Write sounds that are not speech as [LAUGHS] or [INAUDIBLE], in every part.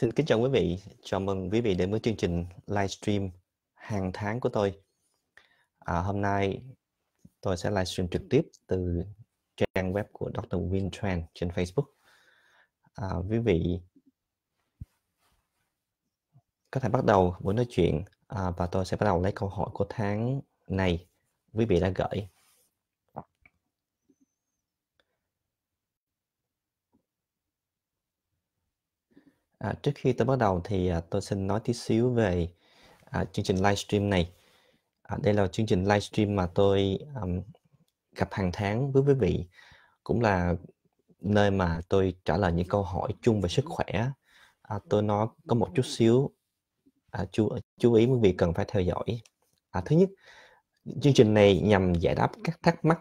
Xin kính chào quý vị, chào mừng quý vị đến với chương trình livestream hàng tháng của tôi. À, hôm nay tôi sẽ livestream trực tiếp từ trang web của Dr. Win Tran trên Facebook. À, quý vị có thể bắt đầu buổi nói chuyện à, và tôi sẽ bắt đầu lấy câu hỏi của tháng này quý vị đã gửi À, trước khi tôi bắt đầu thì à, tôi xin nói tí xíu về à, chương trình livestream này. À, đây là chương trình livestream mà tôi um, gặp hàng tháng với quý vị, cũng là nơi mà tôi trả lời những câu hỏi chung về sức khỏe. À, tôi nói có một chút xíu à, chú chú ý quý vị cần phải theo dõi. À, thứ nhất, chương trình này nhằm giải đáp các thắc mắc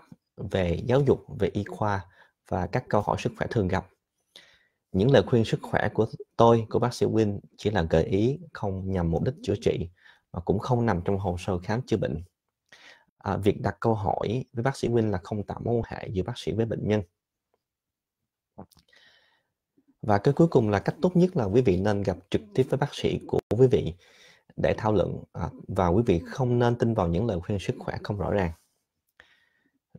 về giáo dục, về y khoa và các câu hỏi sức khỏe thường gặp những lời khuyên sức khỏe của tôi của bác sĩ Win chỉ là gợi ý không nhằm mục đích chữa trị và cũng không nằm trong hồ sơ khám chữa bệnh à, việc đặt câu hỏi với bác sĩ Win là không tạo mối hệ giữa bác sĩ với bệnh nhân và cái cuối cùng là cách tốt nhất là quý vị nên gặp trực tiếp với bác sĩ của quý vị để thảo luận à, và quý vị không nên tin vào những lời khuyên sức khỏe không rõ ràng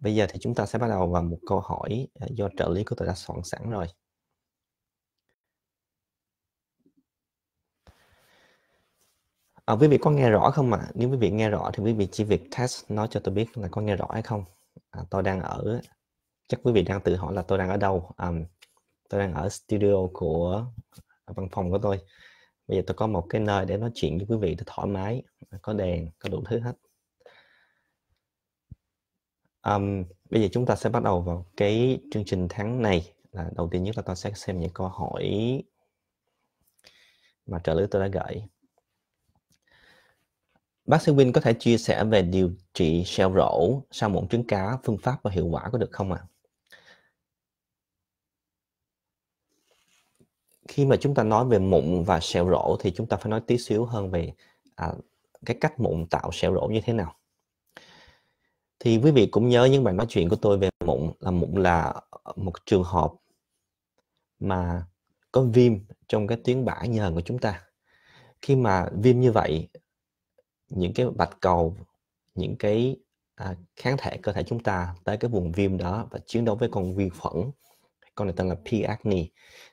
bây giờ thì chúng ta sẽ bắt đầu vào một câu hỏi à, do trợ lý của tôi đã soạn sẵn rồi À, quý vị có nghe rõ không ạ? À? Nếu quý vị nghe rõ thì quý vị chỉ việc test nói cho tôi biết là có nghe rõ hay không. À, tôi đang ở, chắc quý vị đang tự hỏi là tôi đang ở đâu. À, tôi đang ở studio của văn phòng của tôi. Bây giờ tôi có một cái nơi để nói chuyện với quý vị tôi thoải mái, à, có đèn, có đủ thứ hết. Um, bây giờ chúng ta sẽ bắt đầu vào cái chương trình tháng này. Là đầu tiên nhất là tôi sẽ xem những câu hỏi mà trợ lý tôi đã gửi. Bác sĩ Win có thể chia sẻ về điều trị sẹo rỗ sau mụn trứng cá, phương pháp và hiệu quả có được không ạ? À? Khi mà chúng ta nói về mụn và sẹo rỗ thì chúng ta phải nói tí xíu hơn về à, cái cách mụn tạo sẹo rỗ như thế nào. Thì quý vị cũng nhớ những bài nói chuyện của tôi về mụn là mụn là một trường hợp mà có viêm trong cái tuyến bã nhờn của chúng ta. Khi mà viêm như vậy những cái bạch cầu những cái à, kháng thể cơ thể chúng ta tới cái vùng viêm đó và chiến đấu với con vi khuẩn con này tên là P. acne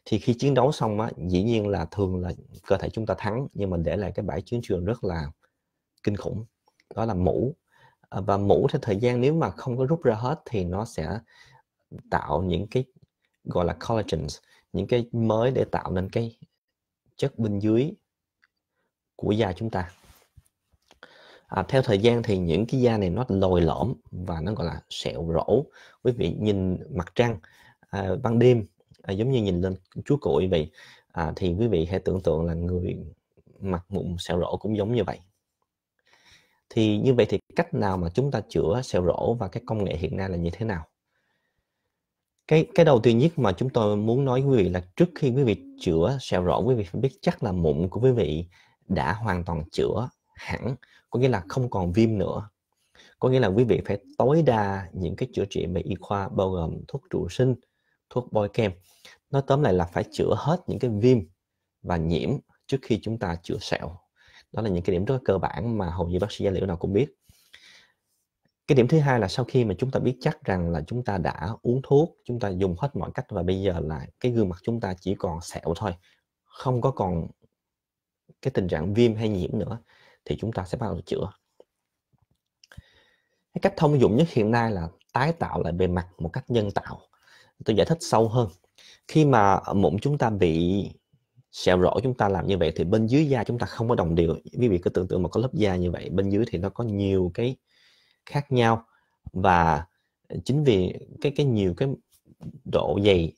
thì khi chiến đấu xong á dĩ nhiên là thường là cơ thể chúng ta thắng nhưng mà để lại cái bãi chiến trường rất là kinh khủng đó là mũ à, và mũ theo thời gian nếu mà không có rút ra hết thì nó sẽ tạo những cái gọi là collagen, những cái mới để tạo nên cái chất bên dưới của da chúng ta à, theo thời gian thì những cái da này nó lồi lõm và nó gọi là sẹo rỗ quý vị nhìn mặt trăng à, ban đêm à, giống như nhìn lên chúa cội vậy à, thì quý vị hãy tưởng tượng là người mặt mụn sẹo rỗ cũng giống như vậy thì như vậy thì cách nào mà chúng ta chữa sẹo rỗ và cái công nghệ hiện nay là như thế nào cái cái đầu tiên nhất mà chúng tôi muốn nói với quý vị là trước khi quý vị chữa sẹo rỗ quý vị phải biết chắc là mụn của quý vị đã hoàn toàn chữa hẳn có nghĩa là không còn viêm nữa có nghĩa là quý vị phải tối đa những cái chữa trị về y khoa bao gồm thuốc trụ sinh thuốc bôi kem nói tóm lại là phải chữa hết những cái viêm và nhiễm trước khi chúng ta chữa sẹo đó là những cái điểm rất cơ bản mà hầu như bác sĩ da liễu nào cũng biết cái điểm thứ hai là sau khi mà chúng ta biết chắc rằng là chúng ta đã uống thuốc chúng ta dùng hết mọi cách và bây giờ là cái gương mặt chúng ta chỉ còn sẹo thôi không có còn cái tình trạng viêm hay nhiễm nữa thì chúng ta sẽ bắt đầu chữa cái cách thông dụng nhất hiện nay là tái tạo lại bề mặt một cách nhân tạo tôi giải thích sâu hơn khi mà mụn chúng ta bị sẹo rỗ chúng ta làm như vậy thì bên dưới da chúng ta không có đồng đều quý vị cứ tưởng tượng một cái lớp da như vậy bên dưới thì nó có nhiều cái khác nhau và chính vì cái cái nhiều cái độ dày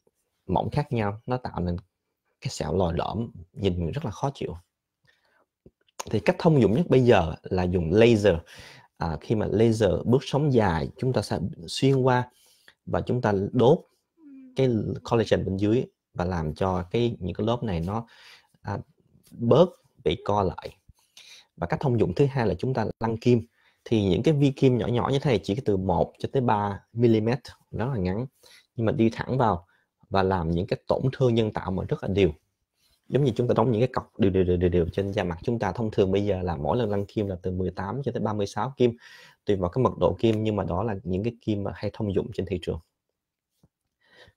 mỏng khác nhau nó tạo nên cái sẹo lồi lõm nhìn rất là khó chịu thì cách thông dụng nhất bây giờ là dùng laser à, khi mà laser bước sóng dài chúng ta sẽ xuyên qua và chúng ta đốt cái collagen bên dưới và làm cho cái những cái lớp này nó à, bớt bị co lại và cách thông dụng thứ hai là chúng ta lăn kim thì những cái vi kim nhỏ nhỏ như thế này chỉ từ 1 cho tới 3 mm rất là ngắn nhưng mà đi thẳng vào và làm những cái tổn thương nhân tạo mà rất là đều giống như chúng ta đóng những cái cọc đều đều đều đều, đều trên da mặt chúng ta thông thường bây giờ là mỗi lần lăn kim là từ 18 cho tới 36 kim tùy vào cái mật độ kim nhưng mà đó là những cái kim mà hay thông dụng trên thị trường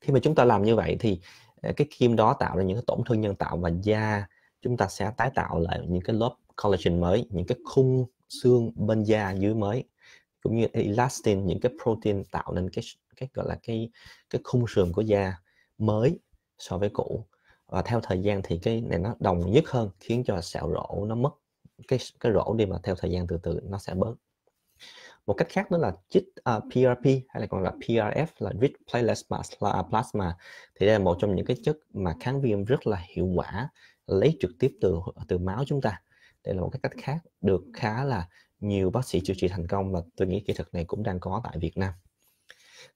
khi mà chúng ta làm như vậy thì à, cái kim đó tạo ra những cái tổn thương nhân tạo và da chúng ta sẽ tái tạo lại những cái lớp collagen mới những cái khung xương bên da dưới mới cũng như elastin những cái protein tạo nên cái cái gọi là cái cái khung sườn của da mới so với cũ và ờ, theo thời gian thì cái này nó đồng nhất hơn khiến cho sẹo rỗ nó mất cái cái rỗ đi mà theo thời gian từ từ nó sẽ bớt một cách khác đó là chích uh, à, PRP hay là còn là PRF là rich plasma à, plasma thì đây là một trong những cái chất mà kháng viêm rất là hiệu quả lấy trực tiếp từ từ máu chúng ta đây là một cái cách khác được khá là nhiều bác sĩ chữa trị thành công và tôi nghĩ kỹ thuật này cũng đang có tại Việt Nam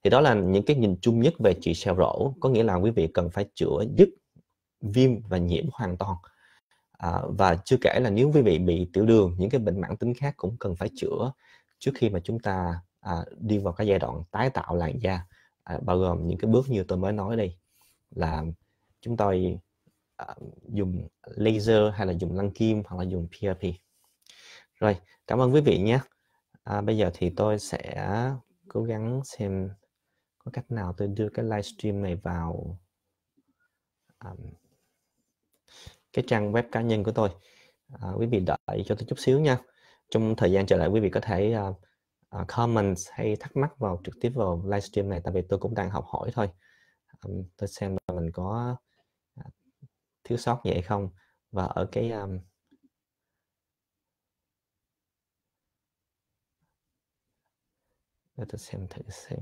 thì đó là những cái nhìn chung nhất về trị sẹo rỗ có nghĩa là quý vị cần phải chữa dứt viêm và nhiễm hoàn toàn à, và chưa kể là nếu quý vị bị tiểu đường những cái bệnh mãn tính khác cũng cần phải chữa trước khi mà chúng ta à, đi vào cái giai đoạn tái tạo làn da à, bao gồm những cái bước như tôi mới nói đây là chúng tôi à, dùng laser hay là dùng lăng kim hoặc là dùng PRP rồi cảm ơn quý vị nhé à, bây giờ thì tôi sẽ cố gắng xem có cách nào tôi đưa cái livestream này vào um, cái trang web cá nhân của tôi à, quý vị đợi cho tôi chút xíu nha trong thời gian trở lại quý vị có thể uh, uh, comment hay thắc mắc vào trực tiếp vào livestream này tại vì tôi cũng đang học hỏi thôi um, tôi xem là mình có thiếu sót gì hay không và ở cái um, để tôi xem thử xem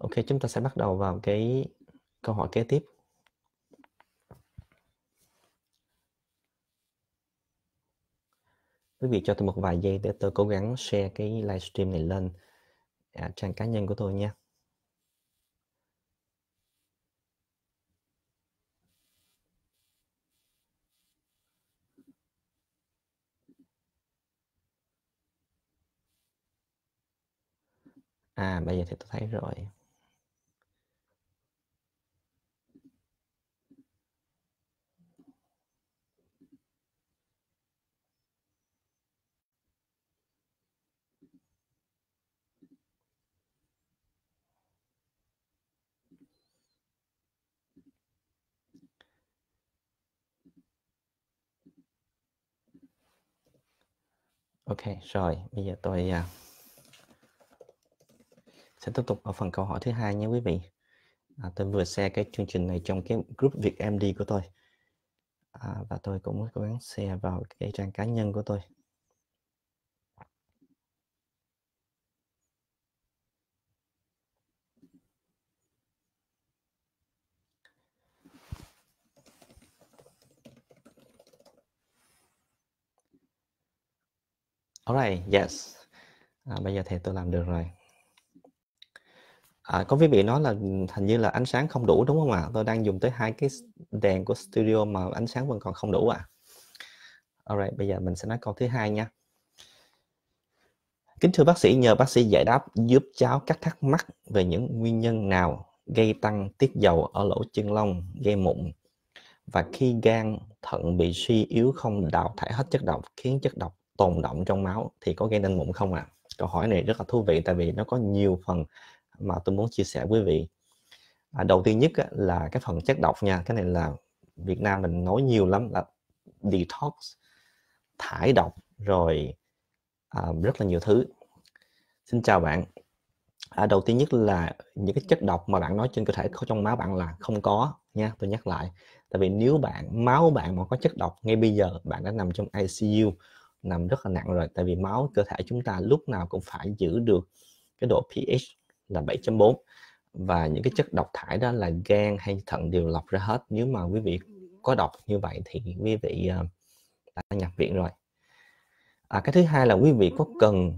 Ok, chúng ta sẽ bắt đầu vào cái câu hỏi kế tiếp quý vị cho tôi một vài giây để tôi cố gắng share cái livestream này lên à, trang cá nhân của tôi nha à bây giờ thì tôi thấy rồi Ok, rồi, bây giờ tôi uh, sẽ tiếp tục ở phần câu hỏi thứ hai nhé quý vị. À, tôi vừa share cái chương trình này trong cái group Việt MD của tôi. À, và tôi cũng cố gắng share vào cái trang cá nhân của tôi Alright, yes. À, bây giờ thì tôi làm được rồi. À, có quý vị nói là hình như là ánh sáng không đủ đúng không ạ? À? Tôi đang dùng tới hai cái đèn của studio mà ánh sáng vẫn còn không đủ ạ. À? Alright, bây giờ mình sẽ nói câu thứ hai nha. Kính thưa bác sĩ, nhờ bác sĩ giải đáp giúp cháu các thắc mắc về những nguyên nhân nào gây tăng tiết dầu ở lỗ chân lông, gây mụn và khi gan thận bị suy yếu không đào thải hết chất độc khiến chất độc tồn động trong máu thì có gây nên mụn không ạ? À? Câu hỏi này rất là thú vị tại vì nó có nhiều phần mà tôi muốn chia sẻ với quý vị. À, đầu tiên nhất là cái phần chất độc nha, cái này là Việt Nam mình nói nhiều lắm là detox, thải độc rồi à, rất là nhiều thứ. Xin chào bạn. À, đầu tiên nhất là những cái chất độc mà bạn nói trên cơ thể có trong máu bạn là không có nha, tôi nhắc lại. Tại vì nếu bạn máu bạn mà có chất độc ngay bây giờ bạn đã nằm trong ICU nằm rất là nặng rồi tại vì máu cơ thể chúng ta lúc nào cũng phải giữ được cái độ pH là 7.4 và những cái chất độc thải đó là gan hay thận đều lọc ra hết nếu mà quý vị có độc như vậy thì quý vị ờ, đã nhập viện rồi à, cái thứ hai là quý vị có cần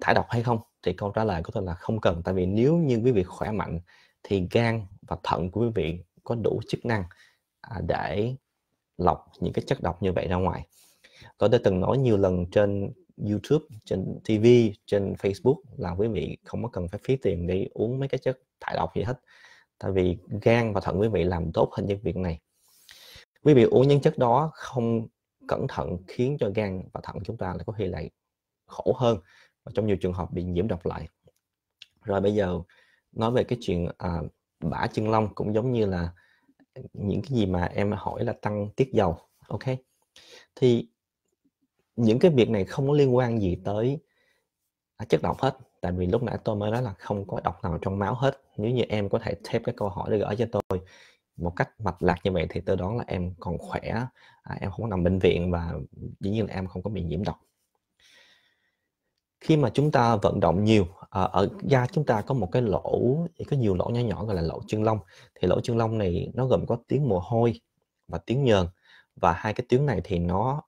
thải độc hay không thì câu trả lời của tôi là không cần tại vì nếu như quý vị khỏe mạnh thì gan và thận của quý vị có đủ chức năng à, để lọc những cái chất độc như vậy ra ngoài tôi đã từng nói nhiều lần trên YouTube, trên TV, trên Facebook là quý vị không có cần phải phí tiền để uống mấy cái chất thải độc gì hết. Tại vì gan và thận quý vị làm tốt hơn những việc này. Quý vị uống những chất đó không cẩn thận khiến cho gan và thận chúng ta lại có khi lại khổ hơn và trong nhiều trường hợp bị nhiễm độc lại. Rồi bây giờ nói về cái chuyện à, bả chân long cũng giống như là những cái gì mà em hỏi là tăng tiết dầu, ok? Thì những cái việc này không có liên quan gì tới chất độc hết tại vì lúc nãy tôi mới nói là không có độc nào trong máu hết nếu như em có thể thêm cái câu hỏi để gửi cho tôi một cách mạch lạc như vậy thì tôi đoán là em còn khỏe à, em không có nằm bệnh viện và dĩ nhiên là em không có bị nhiễm độc khi mà chúng ta vận động nhiều à, ở da chúng ta có một cái lỗ có nhiều lỗ nhỏ nhỏ gọi là lỗ chân lông thì lỗ chân lông này nó gồm có tiếng mồ hôi và tiếng nhờn và hai cái tiếng này thì nó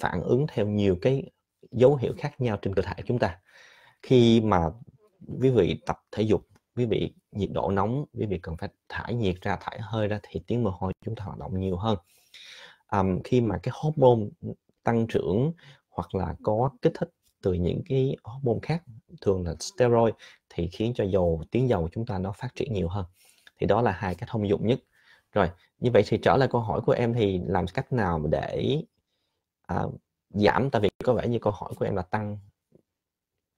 phản ứng theo nhiều cái dấu hiệu khác nhau trên cơ thể của chúng ta khi mà quý vị tập thể dục quý vị nhiệt độ nóng quý vị cần phải thải nhiệt ra thải hơi ra thì tiếng mồ hôi chúng ta hoạt động nhiều hơn um, khi mà cái hormone tăng trưởng hoặc là có kích thích từ những cái hormone khác thường là steroid thì khiến cho dầu tiếng dầu của chúng ta nó phát triển nhiều hơn thì đó là hai cái thông dụng nhất rồi như vậy thì trở lại câu hỏi của em thì làm cách nào để à, giảm tại vì có vẻ như câu hỏi của em là tăng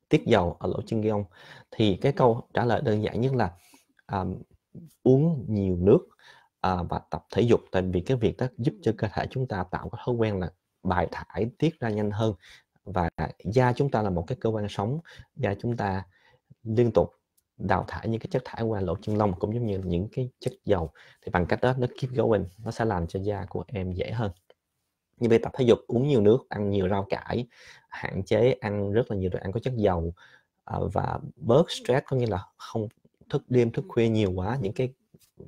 tiết dầu ở lỗ chân gông thì cái câu trả lời đơn giản nhất là à, uống nhiều nước à, và tập thể dục tại vì cái việc đó giúp cho cơ thể chúng ta tạo cái thói quen là bài thải tiết ra nhanh hơn và da chúng ta là một cái cơ quan sống da chúng ta liên tục đào thải những cái chất thải qua lỗ chân lông cũng giống như những cái chất dầu thì bằng cách đó nó keep going nó sẽ làm cho da của em dễ hơn như vậy tập thể dục uống nhiều nước ăn nhiều rau cải hạn chế ăn rất là nhiều đồ ăn có chất dầu ờ, và bớt stress có nghĩa là không thức đêm thức khuya nhiều quá những cái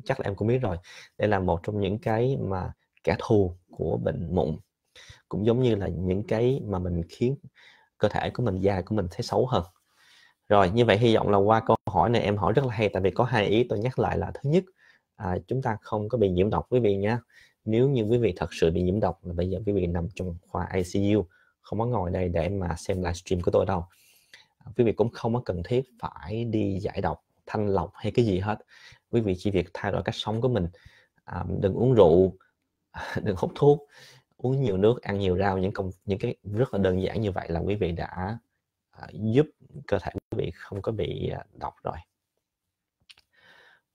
chắc là em cũng biết rồi đây là một trong những cái mà kẻ thù của bệnh mụn cũng giống như là những cái mà mình khiến cơ thể của mình da của mình thấy xấu hơn rồi như vậy hy vọng là qua câu hỏi này em hỏi rất là hay tại vì có hai ý tôi nhắc lại là thứ nhất à, chúng ta không có bị nhiễm độc quý vị nhé nếu như quý vị thật sự bị nhiễm độc bây giờ quý vị nằm trong khoa ICU không có ngồi đây để mà xem livestream của tôi đâu à, quý vị cũng không có cần thiết phải đi giải độc thanh lọc hay cái gì hết quý vị chỉ việc thay đổi cách sống của mình à, đừng uống rượu [LAUGHS] đừng hút thuốc uống nhiều nước ăn nhiều rau những công những cái rất là đơn giản như vậy là quý vị đã à, giúp cơ thể quý vị không có bị à, độc rồi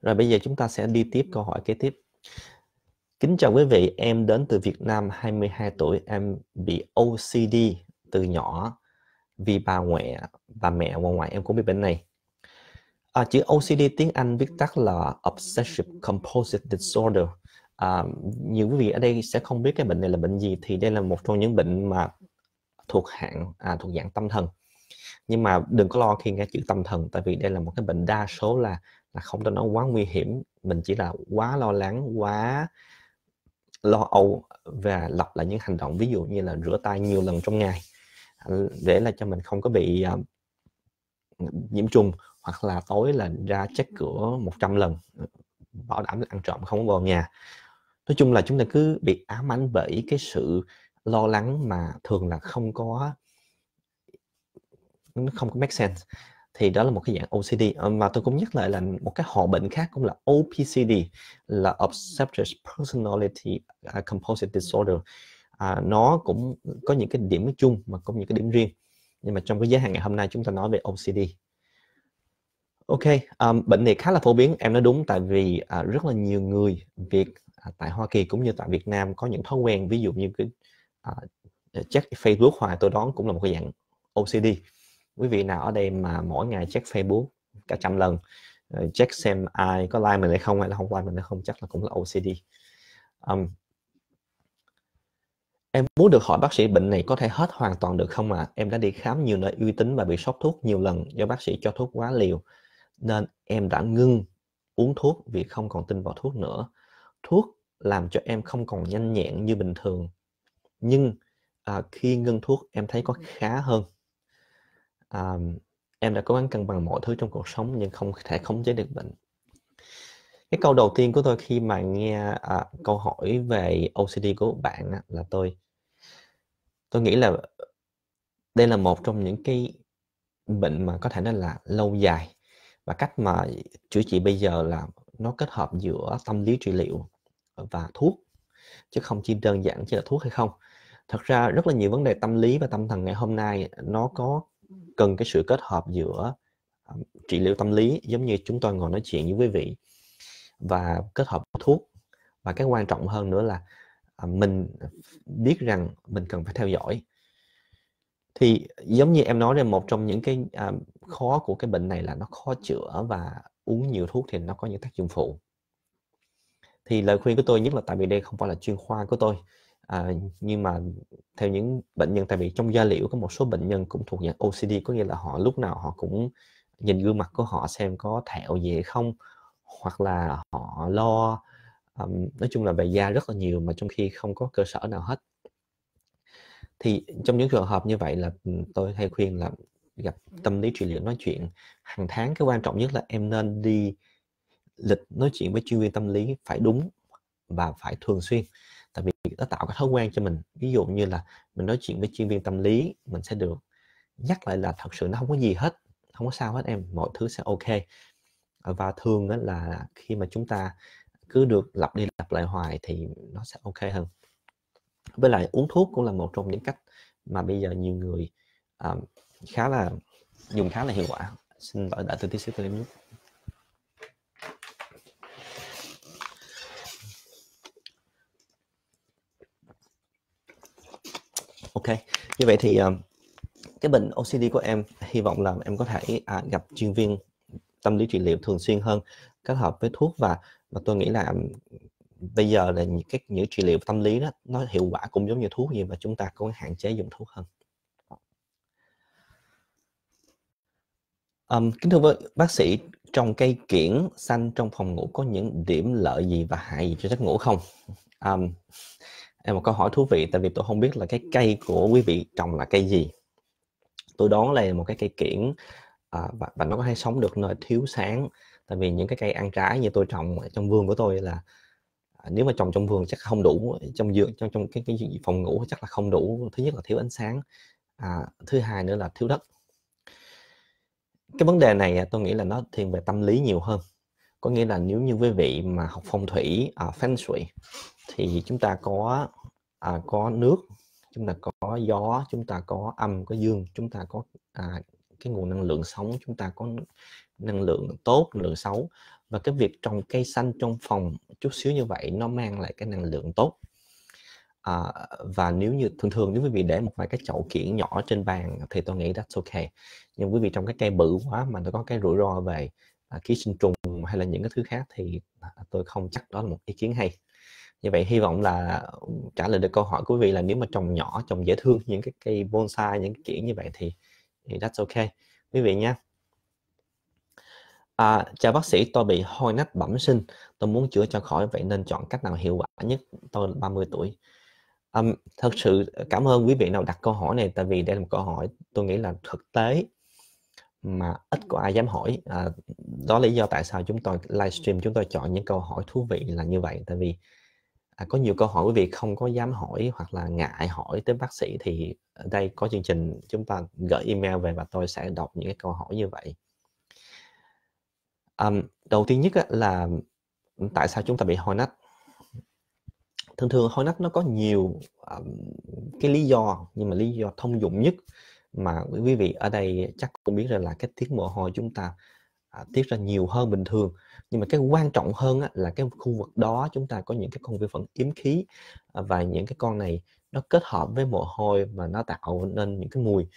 rồi bây giờ chúng ta sẽ đi tiếp câu hỏi kế tiếp. Kính chào quý vị, em đến từ Việt Nam 22 tuổi, em bị OCD từ nhỏ vì bà ngoại, bà mẹ và ngoại em cũng bị bệnh này. À, chữ OCD tiếng Anh viết tắt là Obsessive Compulsive Disorder. À, nhiều quý vị ở đây sẽ không biết cái bệnh này là bệnh gì thì đây là một trong những bệnh mà thuộc hạng à, thuộc dạng tâm thần nhưng mà đừng có lo khi nghe chữ tâm thần tại vì đây là một cái bệnh đa số là là không cho nó quá nguy hiểm mình chỉ là quá lo lắng quá lo âu và lặp lại những hành động ví dụ như là rửa tay nhiều lần trong ngày à, để là cho mình không có bị uh, nhiễm trùng hoặc là tối là ra check cửa 100 lần ờ, bảo đảm là ăn trộm không vào nhà nói chung là chúng ta cứ bị ám ảnh bởi cái sự lo lắng mà thường là không có nó không có make sense thì đó là một cái dạng OCD ờ, mà tôi cũng nhắc lại là một cái họ bệnh khác cũng là OPCD là Obsessive Personality à, Composite Disorder à, nó cũng có những cái điểm chung mà cũng những cái điểm riêng nhưng mà trong cái giới hạn ngày hôm nay chúng ta nói về OCD Ok, um, bệnh này khá là phổ biến, em nói đúng tại vì uh, rất là nhiều người Việt uh, tại Hoa Kỳ cũng như tại Việt Nam có những thói quen ví dụ như cái uh, check Facebook hoài tôi đoán cũng là một cái dạng OCD quý vị nào ở đây mà mỗi ngày check Facebook cả trăm lần ờ, check xem ai có like mình hay không hay là không like mình hay không chắc là cũng là OCD um, em muốn được hỏi bác sĩ bệnh này có thể hết hoàn toàn được không ạ à? em đã đi khám nhiều nơi uy tín và bị sốc thuốc nhiều lần do bác sĩ cho thuốc quá liều nên em đã ngưng uống thuốc vì không còn tin vào thuốc nữa thuốc làm cho em không còn nhanh nhẹn như bình thường nhưng à, khi ngưng thuốc em thấy có khá hơn um, em đã cố gắng cân bằng mọi thứ trong cuộc sống nhưng không thể khống chế được bệnh cái câu đầu tiên của tôi khi mà nghe à, câu hỏi về OCD của bạn á, là tôi tôi nghĩ là đây là một trong những cái bệnh mà có thể nói là lâu dài và cách mà chữa trị bây giờ là nó kết hợp giữa tâm lý trị liệu và thuốc chứ không chỉ đơn giản chỉ là thuốc hay không thật ra rất là nhiều vấn đề tâm lý và tâm thần ngày hôm nay nó có cần cái sự kết hợp giữa ờ, trị liệu tâm lý giống như chúng tôi ngồi nói chuyện với quý vị và kết hợp thuốc và cái quan trọng hơn nữa là ờ, mình biết rằng mình cần phải theo dõi thì giống như em nói là một trong những cái ờ, khó của cái bệnh này là nó khó chữa và uống nhiều thuốc thì nó có những tác dụng phụ thì lời khuyên của tôi nhất là tại vì đây không phải là chuyên khoa của tôi à, nhưng mà theo những bệnh nhân tại vì trong da liễu có một số bệnh nhân cũng thuộc dạng OCD có nghĩa là họ lúc nào họ cũng nhìn gương mặt của họ xem có thẹo gì hay không hoặc là họ lo um, nói chung là về da rất là nhiều mà trong khi không có cơ sở nào hết thì trong những trường hợp như vậy là tôi hay khuyên là gặp tâm lý trị liệu nói chuyện hàng tháng cái quan trọng nhất là em nên đi lịch nói chuyện với chuyên viên tâm lý phải đúng và phải thường xuyên tại vì nó tạo cái thói quen cho mình ví dụ như là mình nói chuyện với chuyên viên tâm lý mình sẽ được nhắc lại là thật sự nó không có gì hết không có sao hết em mọi thứ sẽ ok ờ, và thường là khi mà chúng ta cứ được lặp đi lặp lại hoài thì nó sẽ ok hơn với lại uống thuốc cũng là một trong những cách mà bây giờ nhiều người um, khá là dùng khá là hiệu quả xin lỗi đã từ tí xíu tôi Ok, như vậy thì um, cái bệnh OCD của em hy vọng là em có thể à, gặp chuyên viên tâm lý trị liệu thường xuyên hơn kết hợp với thuốc và và tôi nghĩ là bây giờ là những cái những trị liệu tâm lý đó nó hiệu quả cũng giống như thuốc gì mà chúng ta có hạn chế dùng thuốc hơn. Um, kính thưa với bác sĩ, trong cây kiển xanh trong phòng ngủ có những điểm lợi gì và hại gì cho giấc ngủ không? Um, em một câu hỏi thú vị tại vì tôi không biết là cái cây của quý vị trồng là cây gì tôi đoán là một cái cây kiển à, và, và nó có thể sống được nơi thiếu sáng tại vì những cái cây ăn trái như tôi trồng trong vườn của tôi là à, nếu mà trồng trong vườn chắc không đủ trong vườn trong trong cái, cái phòng ngủ chắc là không đủ thứ nhất là thiếu ánh sáng à, thứ hai nữa là thiếu đất cái vấn đề này tôi nghĩ là nó thiên về tâm lý nhiều hơn có nghĩa là nếu như quý vị mà học phong thủy uh, feng shui thì chúng ta có à, có nước chúng ta có gió chúng ta có âm có dương chúng ta có à, cái nguồn năng lượng sống chúng ta có năng lượng tốt năng lượng xấu và cái việc trồng cây xanh trong phòng chút xíu như vậy nó mang lại cái năng lượng tốt à, và nếu như thường thường nếu quý vị để một vài cái chậu kiển nhỏ trên bàn thì tôi nghĩ that's ok nhưng quý vị trong cái cây bự quá mà nó có cái rủi ro về à, ký sinh trùng hay là những cái thứ khác thì à, tôi không chắc đó là một ý kiến hay như vậy hy vọng là trả lời được câu hỏi của quý vị là nếu mà trồng nhỏ trồng dễ thương những cái cây bonsai những cái kiểu như vậy thì, thì that's ok quý vị nha À, chào bác sĩ, tôi bị hôi nách bẩm sinh. Tôi muốn chữa cho khỏi vậy nên chọn cách nào hiệu quả nhất? Tôi 30 tuổi. Um, thật sự ờ, cảm ơn quý vị nào đặt câu hỏi này tại vì đây là một câu hỏi tôi nghĩ là thực tế mà ít có ai dám hỏi. À, đó là lý do tại sao chúng tôi livestream chúng tôi chọn những câu hỏi thú vị là như vậy tại vì à, có nhiều câu hỏi quý vị không có dám hỏi hoặc là ngại hỏi tới bác sĩ thì ở đây có chương trình chúng ta gửi email về và tôi sẽ đọc những cái câu hỏi như vậy um, đầu tiên nhất là tại sao chúng ta bị hôi nách thường thường hôi nách nó có nhiều um, cái lý do nhưng mà lý do thông dụng nhất mà quý vị ở đây chắc cũng biết rằng là cái tiết mồ hôi chúng ta à, tiết ra nhiều hơn bình thường nhưng mà cái quan trọng hơn á, là cái khu vực đó chúng ta có những cái con vi khuẩn yếm khí à, và những cái con này nó kết hợp với mồ hôi và nó tạo nên những cái mùi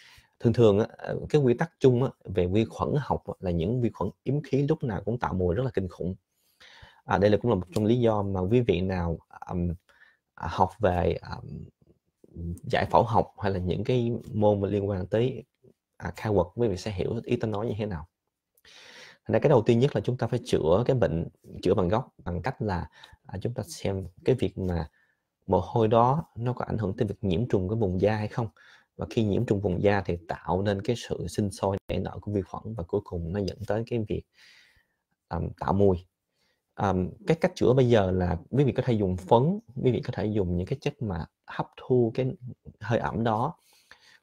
thường thường á, ờ, cái quy tắc chung á, về vi khuẩn học là những vi khuẩn yếm khí lúc nào cũng tạo mùi rất là kinh khủng à, đây là cũng là một trong lý do mà quý vị nào um, học về um, giải phẫu học hay là những cái môn mà liên quan tới à, khai quật quý vị sẽ hiểu ý tôi nói như thế nào thành ra cái đầu tiên nhất là chúng ta phải chữa cái bệnh chữa bằng gốc bằng cách là à, chúng ta xem cái việc mà mồ hôi đó nó có ảnh hưởng tới việc nhiễm trùng cái vùng da hay không và khi nhiễm trùng vùng da thì tạo nên cái sự sinh sôi nảy nở của vi khuẩn và cuối cùng nó dẫn tới cái việc um, tạo mùi um, cái cách chữa bây giờ là quý vị có thể dùng phấn quý vị có thể dùng những cái chất mà hấp thu cái hơi ẩm đó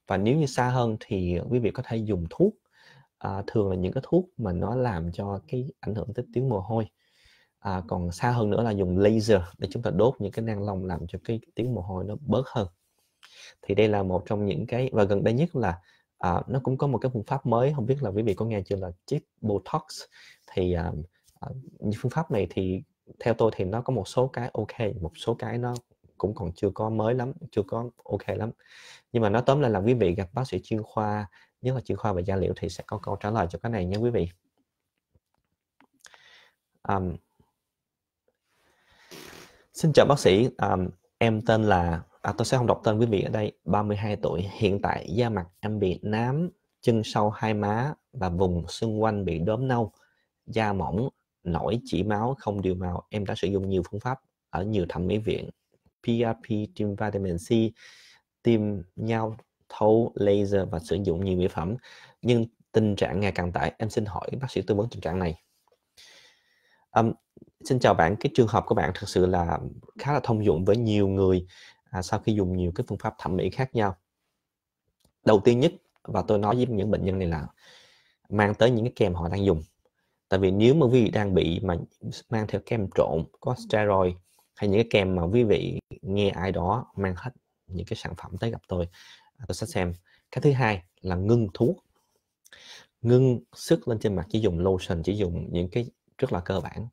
và nếu như xa hơn thì quý vị có thể dùng thuốc à, thường là những cái thuốc mà nó làm cho cái ảnh hưởng tới tiếng mồ hôi à, còn xa hơn nữa là dùng laser để chúng ta đốt những cái nang lông làm cho cái tiếng mồ hôi nó bớt hơn thì đây là một trong những cái và gần đây nhất là à, nó cũng có một cái phương pháp mới không biết là quý vị có nghe chưa là chip botox thì à, à, phương pháp này thì theo tôi thì nó có một số cái ok một số cái nó cũng còn chưa có mới lắm chưa có ok lắm nhưng mà nó tóm lại là quý vị gặp bác sĩ chuyên khoa nếu mà chữ khoa về da liễu thì sẽ có câu trả lời cho cái này nha quý vị um, xin chào bác sĩ um, em tên là à, tôi sẽ không đọc tên quý vị ở đây 32 tuổi hiện tại da mặt em bị nám chân sau hai má và vùng xung quanh bị đốm nâu da mỏng nổi chỉ máu không điều màu em đã sử dụng nhiều phương pháp ở nhiều thẩm mỹ viện PRP tiêm vitamin C tiêm nhau thâu laser và sử dụng nhiều mỹ phẩm nhưng tình trạng ngày càng tải em xin hỏi bác sĩ tư vấn tình trạng này um, xin chào bạn cái trường hợp của bạn thực sự là khá là thông dụng với nhiều người à, sau khi dùng nhiều cái phương pháp thẩm mỹ khác nhau đầu tiên nhất và tôi nói với những bệnh nhân này là mang tới những cái kem họ đang dùng tại vì nếu mà quý vị đang bị mà mang theo kem trộn có steroid hay những cái kem mà quý vị nghe ai đó mang hết những cái sản phẩm tới gặp tôi À, tôi sẽ xem cái thứ hai là ngưng thuốc ngưng sức lên trên mặt chỉ dùng lotion chỉ dùng những cái rất là cơ bản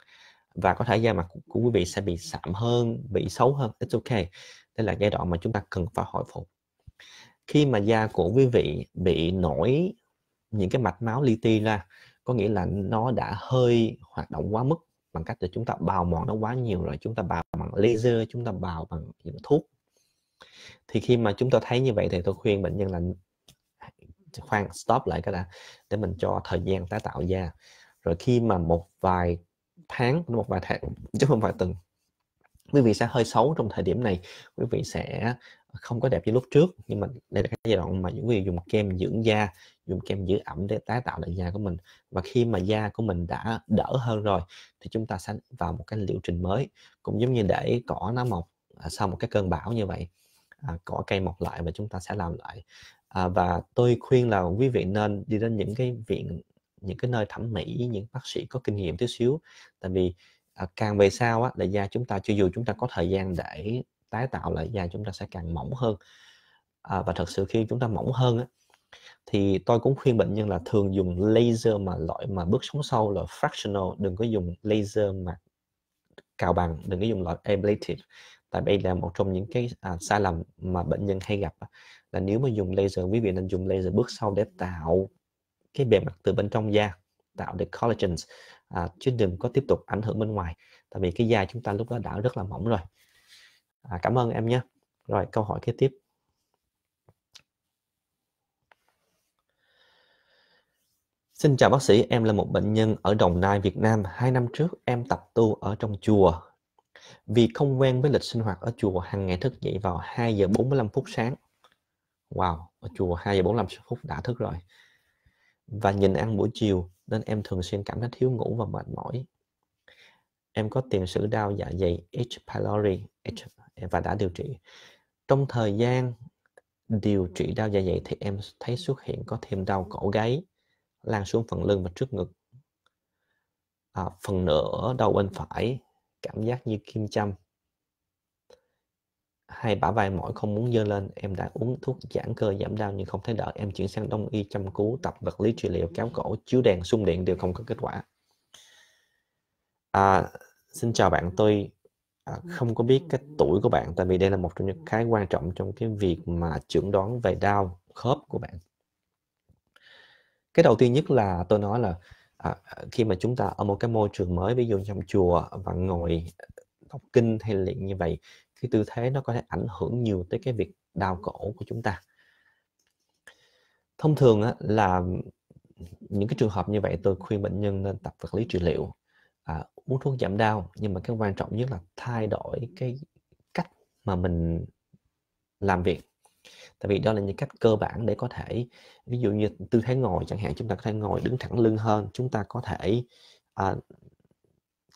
và có thể da mặt của quý vị sẽ bị sạm hơn bị xấu hơn it's okay đây là giai đoạn mà chúng ta cần phải hồi phục khi mà da của quý vị bị nổi những cái mạch máu li ti ra có nghĩa là nó đã hơi hoạt động quá mức bằng cách là chúng ta bào mòn nó quá nhiều rồi chúng ta bào bằng laser chúng ta bào bằng những thuốc thì khi mà chúng ta thấy như vậy thì tôi khuyên bệnh nhân là khoan stop lại cái đã để mình cho thời gian tái tạo da rồi khi mà một vài tháng một vài tháng [LAUGHS] chứ không phải tuần quý vị sẽ hơi xấu trong thời điểm này quý vị sẽ không có đẹp như lúc trước nhưng mà đây là cái giai đoạn mà những người dùng kem dưỡng da dùng kem giữ ẩm để tái tạo lại da của mình và khi mà da của mình đã đỡ hơn rồi thì chúng ta sẽ vào một cái liệu trình mới cũng giống như để cỏ nó mọc à, sau một cái cơn bão như vậy à, cỏ cây mọc lại và chúng ta sẽ làm lại à, và tôi khuyên là quý vị nên đi đến những cái viện những cái nơi thẩm mỹ những bác sĩ có kinh nghiệm tí xíu tại vì à, càng về sau á, là da chúng ta cho dù chúng ta có thời gian để tái tạo lại da chúng ta sẽ càng mỏng hơn à, và thật sự khi chúng ta mỏng hơn á, thì tôi cũng khuyên bệnh nhân là thường dùng laser mà loại mà bước sóng sâu là fractional đừng có dùng laser mà cào bằng đừng có dùng loại ablative tại đây là một trong những cái à, sai lầm mà bệnh nhân hay gặp là nếu mà dùng laser quý vị nên dùng laser bước sau để tạo cái bề mặt từ bên trong da tạo được collagen à, chứ đừng có tiếp tục ảnh hưởng bên ngoài tại vì cái da chúng ta lúc đó đã rất là mỏng rồi à, cảm ơn em nhé rồi câu hỏi kế tiếp Xin chào bác sĩ, em là một bệnh nhân ở Đồng Nai, Việt Nam. Hai năm trước em tập tu ở trong chùa, vì không quen với lịch sinh hoạt ở chùa, hàng ngày thức dậy vào 2 giờ 45 phút sáng. Wow, ở chùa 2 giờ 45 phút đã thức rồi. Và nhìn ăn buổi chiều nên em thường xuyên cảm thấy thiếu ngủ và mệt mỏi. Em có tiền sử đau dạ dày H. pylori và đã điều trị. Trong thời gian điều trị đau dạ dày thì em thấy xuất hiện có thêm đau cổ gáy, lan xuống phần lưng và trước ngực. À, phần nửa đau bên phải cảm giác như kim châm hay bả vai mỏi không muốn dơ lên em đã uống thuốc giãn cơ giảm đau nhưng không thấy đỡ em chuyển sang đông y chăm cứu tập vật lý trị liệu kéo cổ chiếu đèn xung điện đều không có kết quả à, xin chào bạn tôi à, không có biết cái tuổi của bạn tại vì đây là một trong những cái quan trọng trong cái việc mà chẩn đoán về đau khớp của bạn cái đầu tiên nhất là tôi nói là à, khi mà chúng ta ở một cái môi trường mới ví dụ trong chùa và ngồi ờ, đọc kinh hay luyện như vậy cái tư thế nó có thể ảnh hưởng nhiều tới cái việc đau cổ của chúng ta thông thường á, là những cái trường hợp như vậy tôi khuyên bệnh nhân nên tập vật lý trị liệu à, uống thuốc giảm đau nhưng mà cái quan trọng nhất là thay đổi cái cách mà mình làm việc tại vì đó là những cách cơ bản để có thể ví dụ như tư thế ngồi chẳng hạn chúng ta có thể ngồi đứng thẳng lưng hơn chúng ta có thể à,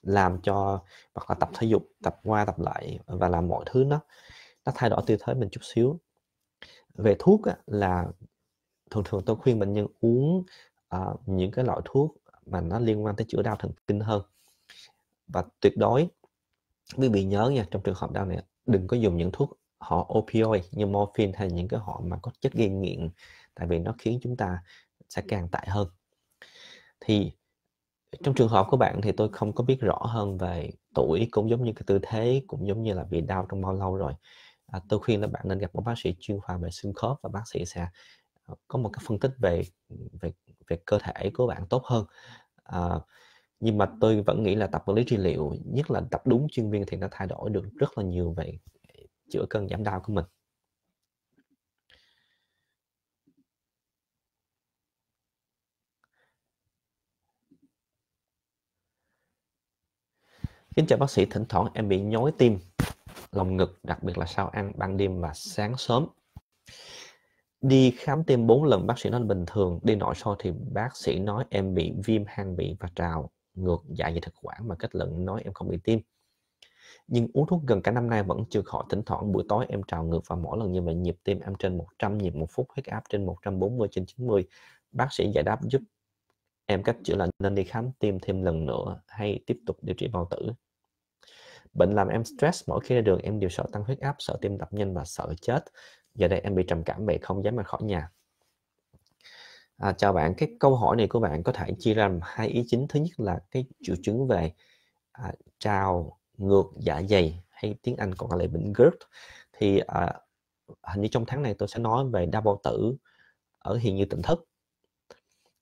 làm cho hoặc là tập thể dục tập qua tập lại và làm mọi thứ nó nó thay đổi tư thế mình chút xíu về thuốc á, là thường thường tôi khuyên bệnh nhân uống uh, những cái loại thuốc mà nó liên quan tới chữa đau thần kinh hơn và tuyệt đối quý vị nhớ nha trong trường hợp đau này đừng có dùng những thuốc họ opioid như morphine hay những cái họ mà có chất gây nghiện tại vì nó khiến chúng ta sẽ càng tệ hơn thì trong trường hợp của bạn thì tôi không có biết rõ hơn về tuổi cũng giống như cái tư thế cũng giống như là bị đau trong bao lâu rồi à, tôi khuyên là bạn nên gặp một bác sĩ chuyên khoa về xương khớp và bác sĩ sẽ ờ, có một cái phân tích về về về cơ thể của bạn tốt hơn à, nhưng mà tôi vẫn nghĩ là tập vật lý trị liệu nhất là tập đúng chuyên viên thì nó thay đổi được rất là nhiều về chữa cân giảm đau của mình Kính chào bác sĩ, thỉnh thoảng em bị nhói tim, lòng ngực, đặc biệt là sau ăn ban đêm và sáng sớm. Đi khám tim 4 lần bác sĩ nói bình thường, đi nội soi thì bác sĩ nói em bị viêm hang vị và trào ngược dạ dày thực quản mà kết luận nói em không bị tim nhưng uống thuốc gần cả năm nay vẫn chưa khỏi thỉnh thoảng buổi tối em trào ngược và mỗi lần như vậy nhịp tim em trên 100 nhịp một phút huyết áp trên 140 trên 90 bác sĩ giải đáp giúp em cách chữa là nên đi khám tim thêm lần nữa hay tiếp tục điều trị bao tử bệnh làm em stress mỗi khi ra đường em đều sợ tăng huyết áp sợ tim đập nhanh và sợ chết giờ đây em bị trầm cảm về không dám ra khỏi nhà à, chào bạn cái câu hỏi này của bạn có thể chia ra hai ý chính thứ nhất là cái triệu chứng về à, trào ngược dạ dày hay tiếng Anh còn gọi là bệnh GERD thì à, hình như trong tháng này tôi sẽ nói về đau bao tử ở hiện như tỉnh thức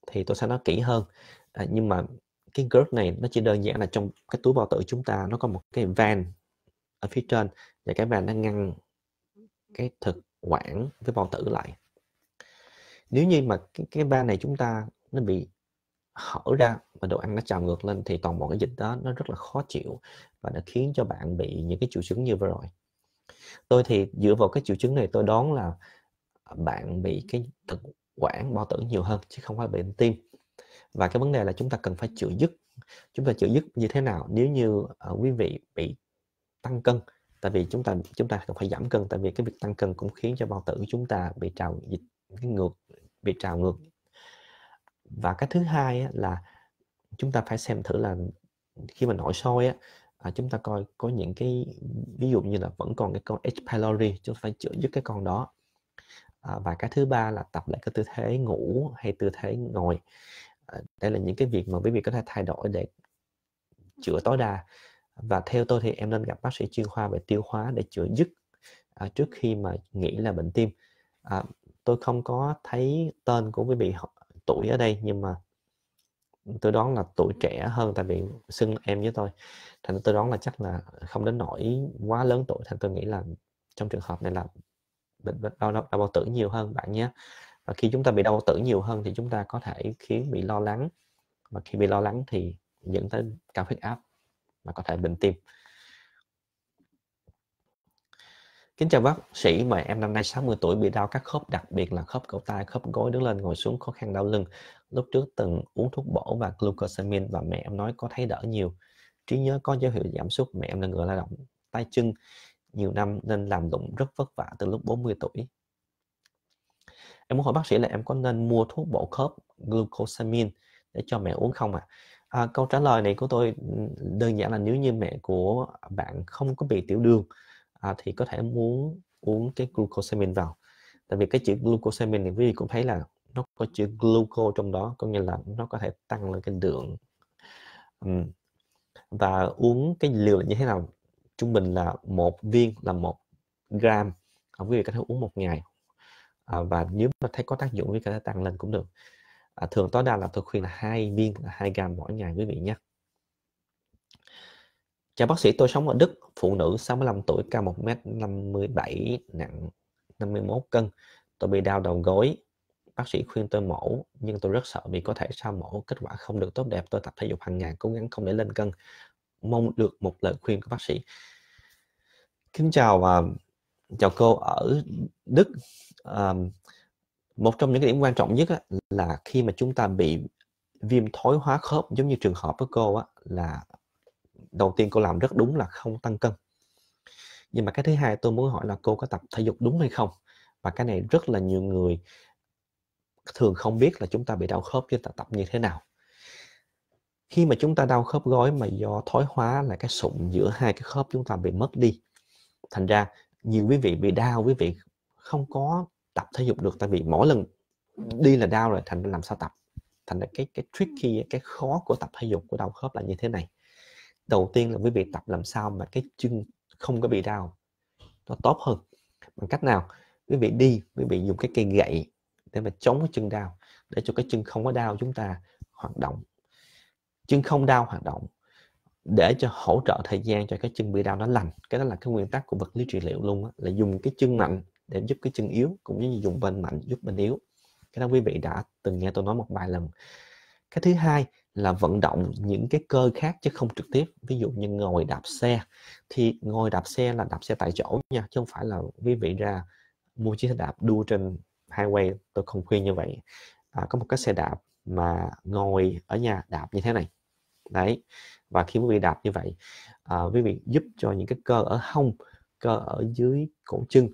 thì tôi sẽ nói kỹ hơn à, nhưng mà cái GERD này nó chỉ đơn giản là trong cái túi bao tử chúng ta nó có một cái van ở phía trên và cái van nó ngăn cái thực quản với bao tử lại nếu như mà cái, cái van này chúng ta nó bị hở ra và đồ ăn nó trào ngược lên thì toàn bộ cái dịch đó nó rất là khó chịu và nó khiến cho bạn bị những cái triệu chứng như vừa rồi tôi thì dựa vào cái triệu chứng này tôi đoán là à, bạn bị cái thực quản bao tử nhiều hơn chứ không phải bệnh tim và cái vấn đề là chúng ta cần phải chữa dứt chúng ta chữa dứt như thế nào nếu như uh, quý vị bị tăng cân tại vì chúng ta chúng ta cần phải giảm cân tại vì cái việc tăng cân cũng khiến cho bao tử chúng ta bị trào dịch cái ngược bị trào ngược và cái thứ hai á, là chúng ta phải xem thử là khi mà nội soi á, à, chúng ta coi có những cái ví dụ như là vẫn còn cái con H. pylori chúng ta phải chữa giúp cái con đó à, và cái thứ ba là tập lại cái tư thế ngủ hay tư thế ngồi à, đây là những cái việc mà quý vị có thể thay đổi để chữa tối đa và theo tôi thì em nên gặp bác sĩ chuyên khoa về tiêu hóa để chữa dứt à, trước khi mà nghĩ là bệnh tim à, tôi không có thấy tên của quý vị tuổi ở đây nhưng mà tôi đoán là tuổi trẻ hơn tại vì xưng em với tôi thành tôi đoán là chắc là không đến nỗi quá lớn tuổi thành tôi nghĩ là trong trường hợp này là bệnh đau, đau, đau bao tử nhiều hơn bạn nhé và khi chúng ta bị đau bao tử nhiều hơn thì chúng ta có thể khiến bị lo lắng và khi bị lo lắng thì dẫn tới cao huyết áp và có thể bệnh tim Kính chào bác sĩ, mời em năm nay 60 tuổi bị đau các khớp, đặc biệt là khớp cổ tay, khớp gối đứng lên ngồi xuống khó khăn đau lưng lúc trước từng uống thuốc bổ và glucosamine và mẹ em nói có thấy đỡ nhiều trí nhớ có dấu hiệu giảm sút mẹ em là người lao động tay chân nhiều năm nên làm lụng rất vất vả từ lúc 40 tuổi em muốn hỏi bác sĩ là em có nên mua thuốc bổ khớp glucosamine để cho mẹ uống không ạ à? à, câu trả lời này của tôi ừ, đơn giản là nếu như mẹ của bạn không có bị tiểu đường à, thì có thể muốn uống cái glucosamine vào tại vì cái chữ glucosamine thì quý vị cũng thấy là nó có chữ glucose trong đó có nghĩa là nó có thể tăng lên cái lượng um, và uống cái liều như thế nào trung bình là một viên là một gram à, quý vị có thể uống một ngày à, và nếu mà thấy có tác dụng với có thể tăng lên cũng được à, thường tối đa là tôi khuyên là hai viên là hai gram mỗi ngày quý vị nhé Chào bác sĩ, tôi sống ở Đức, phụ nữ 65 tuổi, cao 1m57, nặng 51 cân. Tôi bị đau đầu gối, bác sĩ khuyên tôi mổ nhưng tôi rất sợ vì có thể sau mổ kết quả không được tốt đẹp tôi tập thể dục hàng ngày cố gắng không để lên cân mong được một lời khuyên của bác sĩ kính chào và chào cô ở Đức à, một trong những cái điểm quan trọng nhất là khi mà chúng ta bị viêm thoái hóa khớp giống như trường hợp của cô á, là đầu tiên cô làm rất đúng là không tăng cân nhưng mà cái thứ hai tôi muốn hỏi là cô có tập thể dục đúng hay không và cái này rất là nhiều người thường không biết là chúng ta bị đau khớp trên ta tập như thế nào khi mà chúng ta đau khớp gối mà do thoái hóa là cái sụn giữa hai cái khớp chúng ta bị mất đi thành ra nhiều quý vị bị đau quý vị không có tập thể dục được tại vì mỗi lần đi là đau rồi thành ra làm sao tập thành ra cái cái tricky cái khó của tập thể dục của đau khớp là như thế này đầu tiên là quý vị tập làm sao mà cái chân không có bị đau nó tốt hơn bằng cách nào quý vị đi quý vị dùng cái cây gậy để mà chống cái chân đau để cho cái chân không có đau chúng ta hoạt động chân không đau hoạt động để cho hỗ trợ thời gian cho cái chân bị đau nó lành cái đó là cái nguyên tắc của vật lý trị liệu luôn đó, là dùng cái chân mạnh để giúp cái chân yếu cũng như dùng bên mạnh giúp bên yếu cái đó quý vị đã từng nghe tôi nói một vài lần cái thứ hai là vận động những cái cơ khác chứ không trực tiếp ví dụ như ngồi đạp xe thì ngồi đạp xe là đạp xe tại chỗ nha chứ không phải là quý vị ra mua chiếc xe đạp đua trên highway tôi không khuyên như vậy à, có một cái xe đạp mà ngồi ở nhà đạp như thế này đấy và khi quý vị đạp như vậy à, quý vị giúp cho những cái cơ ở hông cơ ở dưới cổ chân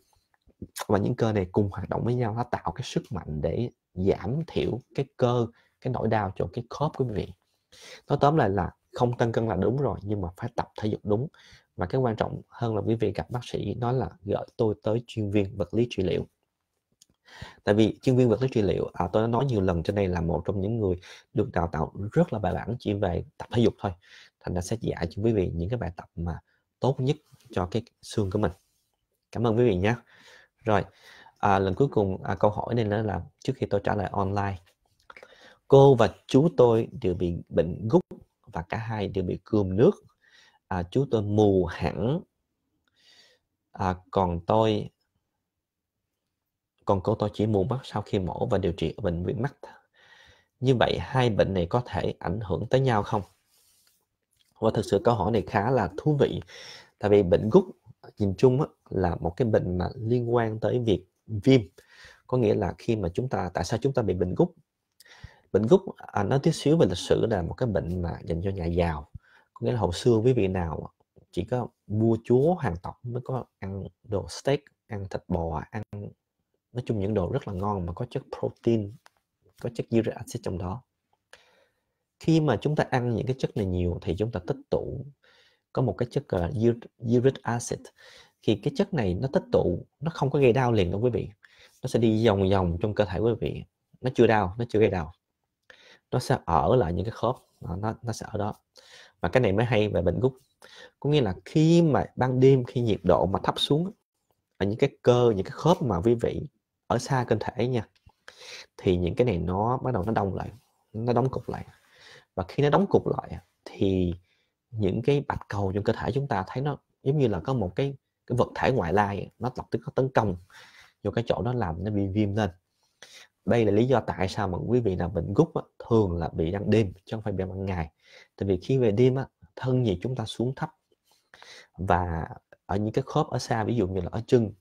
và những cơ này cùng hoạt động với nhau nó tạo cái sức mạnh để giảm thiểu cái cơ cái nỗi đau cho cái khớp của quý vị nói tóm lại là không tăng cân là đúng rồi nhưng mà phải tập thể dục đúng và cái quan trọng hơn là quý vị gặp bác sĩ nói là gửi tôi tới chuyên viên vật lý trị liệu tại vì chuyên viên vật lý trị liệu à, tôi đã nói nhiều lần trên đây là một trong những người được đào tạo rất là bài bản chỉ về tập thể dục thôi thành ra sẽ dạy cho quý vị những cái bài tập mà tốt nhất cho cái xương của mình cảm ơn quý vị nhé rồi à, lần cuối cùng à, câu hỏi này là trước khi tôi trả lời online cô và chú tôi đều bị bệnh gút và cả hai đều bị cườm nước à, chú tôi mù hẳn à, còn tôi còn cô tôi chỉ mù mắt sau khi mổ và điều trị ở bệnh viện mắt. Như vậy hai bệnh này có thể ảnh hưởng tới nhau không? Và thực sự câu hỏi này khá là thú vị tại vì bệnh gút nhìn chung là một cái bệnh mà liên quan tới việc viêm có nghĩa là khi mà chúng ta tại sao chúng ta bị bệnh gút bệnh gút à, nói tí xíu về lịch sử là một cái bệnh mà dành cho nhà giàu có nghĩa là hồi xưa quý vị nào chỉ có vua chúa hoàng tộc mới có ăn đồ steak ăn thịt bò ăn nói chung những đồ rất là ngon mà có chất protein có chất uric acid trong đó khi mà chúng ta ăn những cái chất này nhiều thì chúng ta tích tụ có một cái chất là ờ, uric acid thì cái chất này nó tích tụ nó không có gây đau liền đâu quý vị nó sẽ đi vòng vòng trong cơ thể quý vị nó chưa đau nó chưa gây đau nó sẽ ở lại những cái khớp nó, nó sẽ ở đó và cái này mới hay về bệnh gút có nghĩa là khi mà ban đêm khi nhiệt độ mà thấp xuống ở những cái cơ những cái khớp mà quý vị ở xa cơ thể nha thì những cái này nó bắt đầu nó đông lại nó đóng cục lại và khi nó đóng cục lại thì những cái bạch cầu trong cơ thể chúng ta thấy nó giống như là có một cái cái vật thể ngoại lai nó lập tức nó tấn công vô cái chỗ đó làm nó bị viêm lên đây là lý do tại sao mà quý vị nào bệnh gút á, thường là bị đang đêm chứ không phải bị ban ngày tại vì khi về đêm á, thân nhiệt chúng ta xuống thấp và ở những cái khớp ở xa ví dụ như là ở chân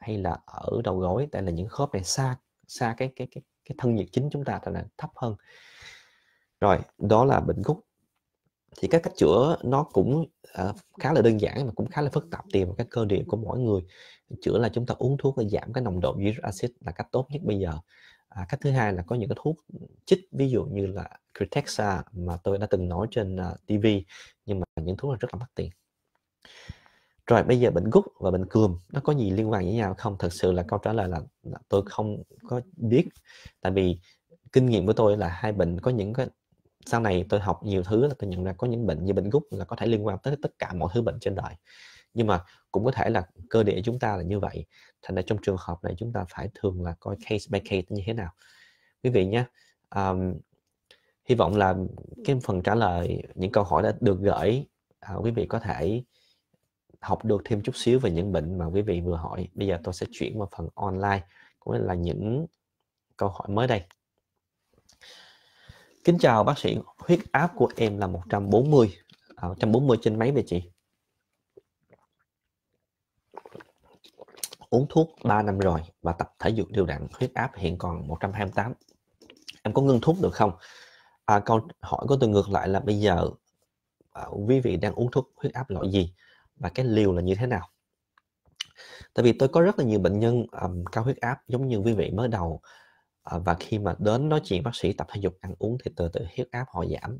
hay là ở đầu gối tại là những khớp này xa xa cái cái cái cái thân nhiệt chính chúng ta thì là thấp hơn rồi đó là bệnh gút thì các cách chữa nó cũng uh, khá là đơn giản mà cũng khá là phức tạp tùy các cơ địa của mỗi người chữa là chúng ta uống thuốc để giảm cái nồng độ uric acid là cách tốt nhất bây giờ à, cách thứ hai là có những cái thuốc chích ví dụ như là Critexa mà tôi đã từng nói trên uh, à, TV nhưng mà những thuốc là rất là mắc tiền rồi bây giờ bệnh gút và bệnh cườm nó có gì liên quan với nhau không thật sự là câu trả lời là, là tôi không có biết tại vì kinh nghiệm của tôi là hai bệnh có những cái sau này tôi học nhiều thứ là tôi nhận ra có những bệnh như bệnh gút là có thể liên quan tới tất cả mọi thứ bệnh trên đời nhưng mà cũng có thể là cơ địa chúng ta là như vậy thành ra trong trường hợp này chúng ta phải thường là coi case by case như thế nào quý vị nhé um, hy vọng là cái phần trả lời những câu hỏi đã được gửi à, quý vị có thể học được thêm chút xíu về những bệnh mà quý vị vừa hỏi bây giờ tôi sẽ chuyển vào phần online cũng là những câu hỏi mới đây Kính chào bác sĩ, huyết áp của em là 140 à, 140 trên mấy vậy chị? Uống thuốc 3 năm rồi và tập thể dục đều đặn huyết áp hiện còn 128 Em có ngưng thuốc được không? À, câu hỏi của tôi ngược lại là bây giờ à, quý vị đang uống thuốc huyết áp loại gì? và cái liều là như thế nào tại vì tôi có rất là nhiều bệnh nhân um, cao huyết áp giống như quý vị mới đầu uh, và khi mà đến nói chuyện bác sĩ tập thể dục ăn uống thì từ từ huyết áp họ giảm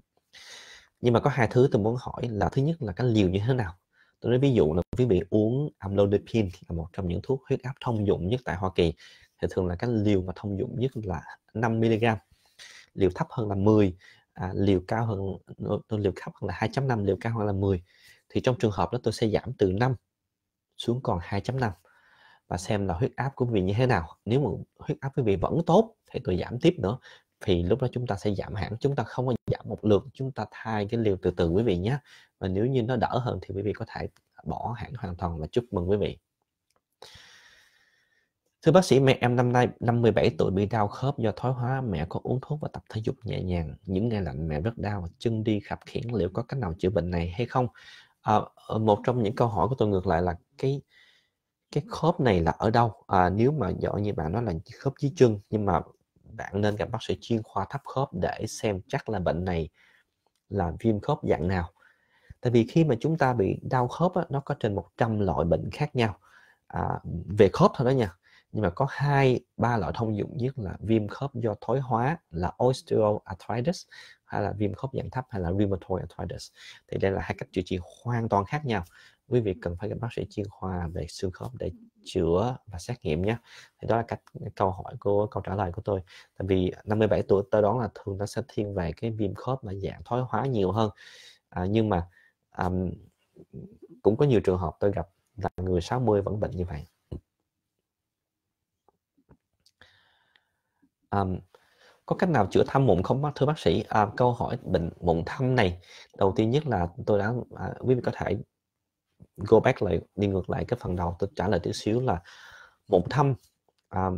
nhưng mà có hai thứ tôi muốn hỏi là thứ nhất là cái liều như thế nào tôi nói ví dụ là quý vị uống amlodipine là một trong những thuốc huyết áp thông dụng nhất tại Hoa Kỳ thì thường là cái liều mà thông dụng nhất là 5 mg liều thấp hơn là 10 à, liều cao hơn liều thấp hơn là 2.5 liều cao hơn là 10 thì trong trường hợp đó tôi sẽ giảm từ 5 xuống còn 2.5 và xem là huyết áp của quý vị như thế nào nếu mà huyết áp quý vị vẫn tốt thì tôi giảm tiếp nữa thì lúc đó chúng ta sẽ giảm hẳn chúng ta không có giảm một lượt chúng ta thay cái liều từ từ quý vị nhé và nếu như nó đỡ hơn thì quý vị có thể bỏ hẳn hoàn toàn và chúc mừng quý vị Thưa bác sĩ, mẹ em năm nay 57 tuổi bị đau khớp do thoái hóa, mẹ có uống thuốc và tập thể dục nhẹ nhàng. Những ngày lạnh mẹ rất đau, chân đi khập khiển liệu có cách nào chữa bệnh này hay không? à, một trong những câu hỏi của tôi ngược lại là cái cái khớp này là ở đâu à, nếu mà dọ như bạn nói là khớp dưới chân nhưng mà bạn nên gặp bác sĩ chuyên khoa thấp khớp để xem chắc là bệnh này là viêm khớp dạng nào tại vì khi mà chúng ta bị đau khớp á, nó có trên 100 loại bệnh khác nhau à, về khớp thôi đó nha nhưng mà có hai ba loại thông dụng nhất là viêm khớp do thoái hóa là osteoarthritis hay là viêm khớp dạng thấp hay là rheumatoid arthritis thì đây là hai cách chữa trị hoàn toàn khác nhau quý vị cần phải gặp bác sĩ chuyên khoa về xương khớp để chữa và xét nghiệm nhé thì đó là cách câu hỏi của câu trả lời của tôi tại vì 57 tuổi tôi đoán là thường nó sẽ thiên về cái viêm khớp mà dạng thoái hóa nhiều hơn à, nhưng mà um, cũng có nhiều trường hợp tôi gặp là người 60 vẫn bệnh như vậy À, có cách nào chữa thâm mụn không thưa bác sĩ? À, câu hỏi bệnh mụn thâm này đầu tiên nhất là tôi đã à, quý vị có thể go back lại đi ngược lại cái phần đầu tôi trả lời tí xíu là mụn thâm à,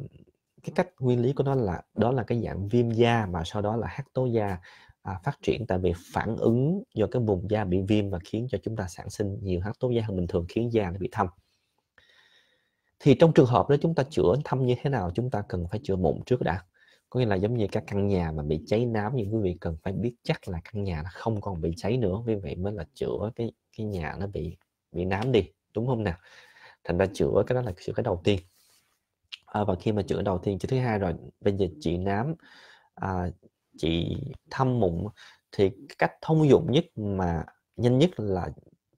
cái cách nguyên lý của nó là đó là cái dạng viêm da mà sau đó là hắc tố da à, phát triển tại vì phản ứng do cái vùng da bị viêm và khiến cho chúng ta sản sinh nhiều hắc tố da hơn bình thường khiến da nó bị thâm thì trong trường hợp đó chúng ta chữa thâm như thế nào chúng ta cần phải chữa mụn trước đã có nghĩa là giống như các căn nhà mà bị cháy nám thì quý vị cần phải biết chắc là căn nhà nó không còn bị cháy nữa vì vậy mới là chữa cái cái nhà nó bị bị nám đi đúng không nào thành ra chữa cái đó là chữa cái đầu tiên à, và khi mà chữa đầu tiên chữa thứ hai rồi bây giờ chị nám à, chị thâm mụn thì cách thông dụng nhất mà nhanh nhất là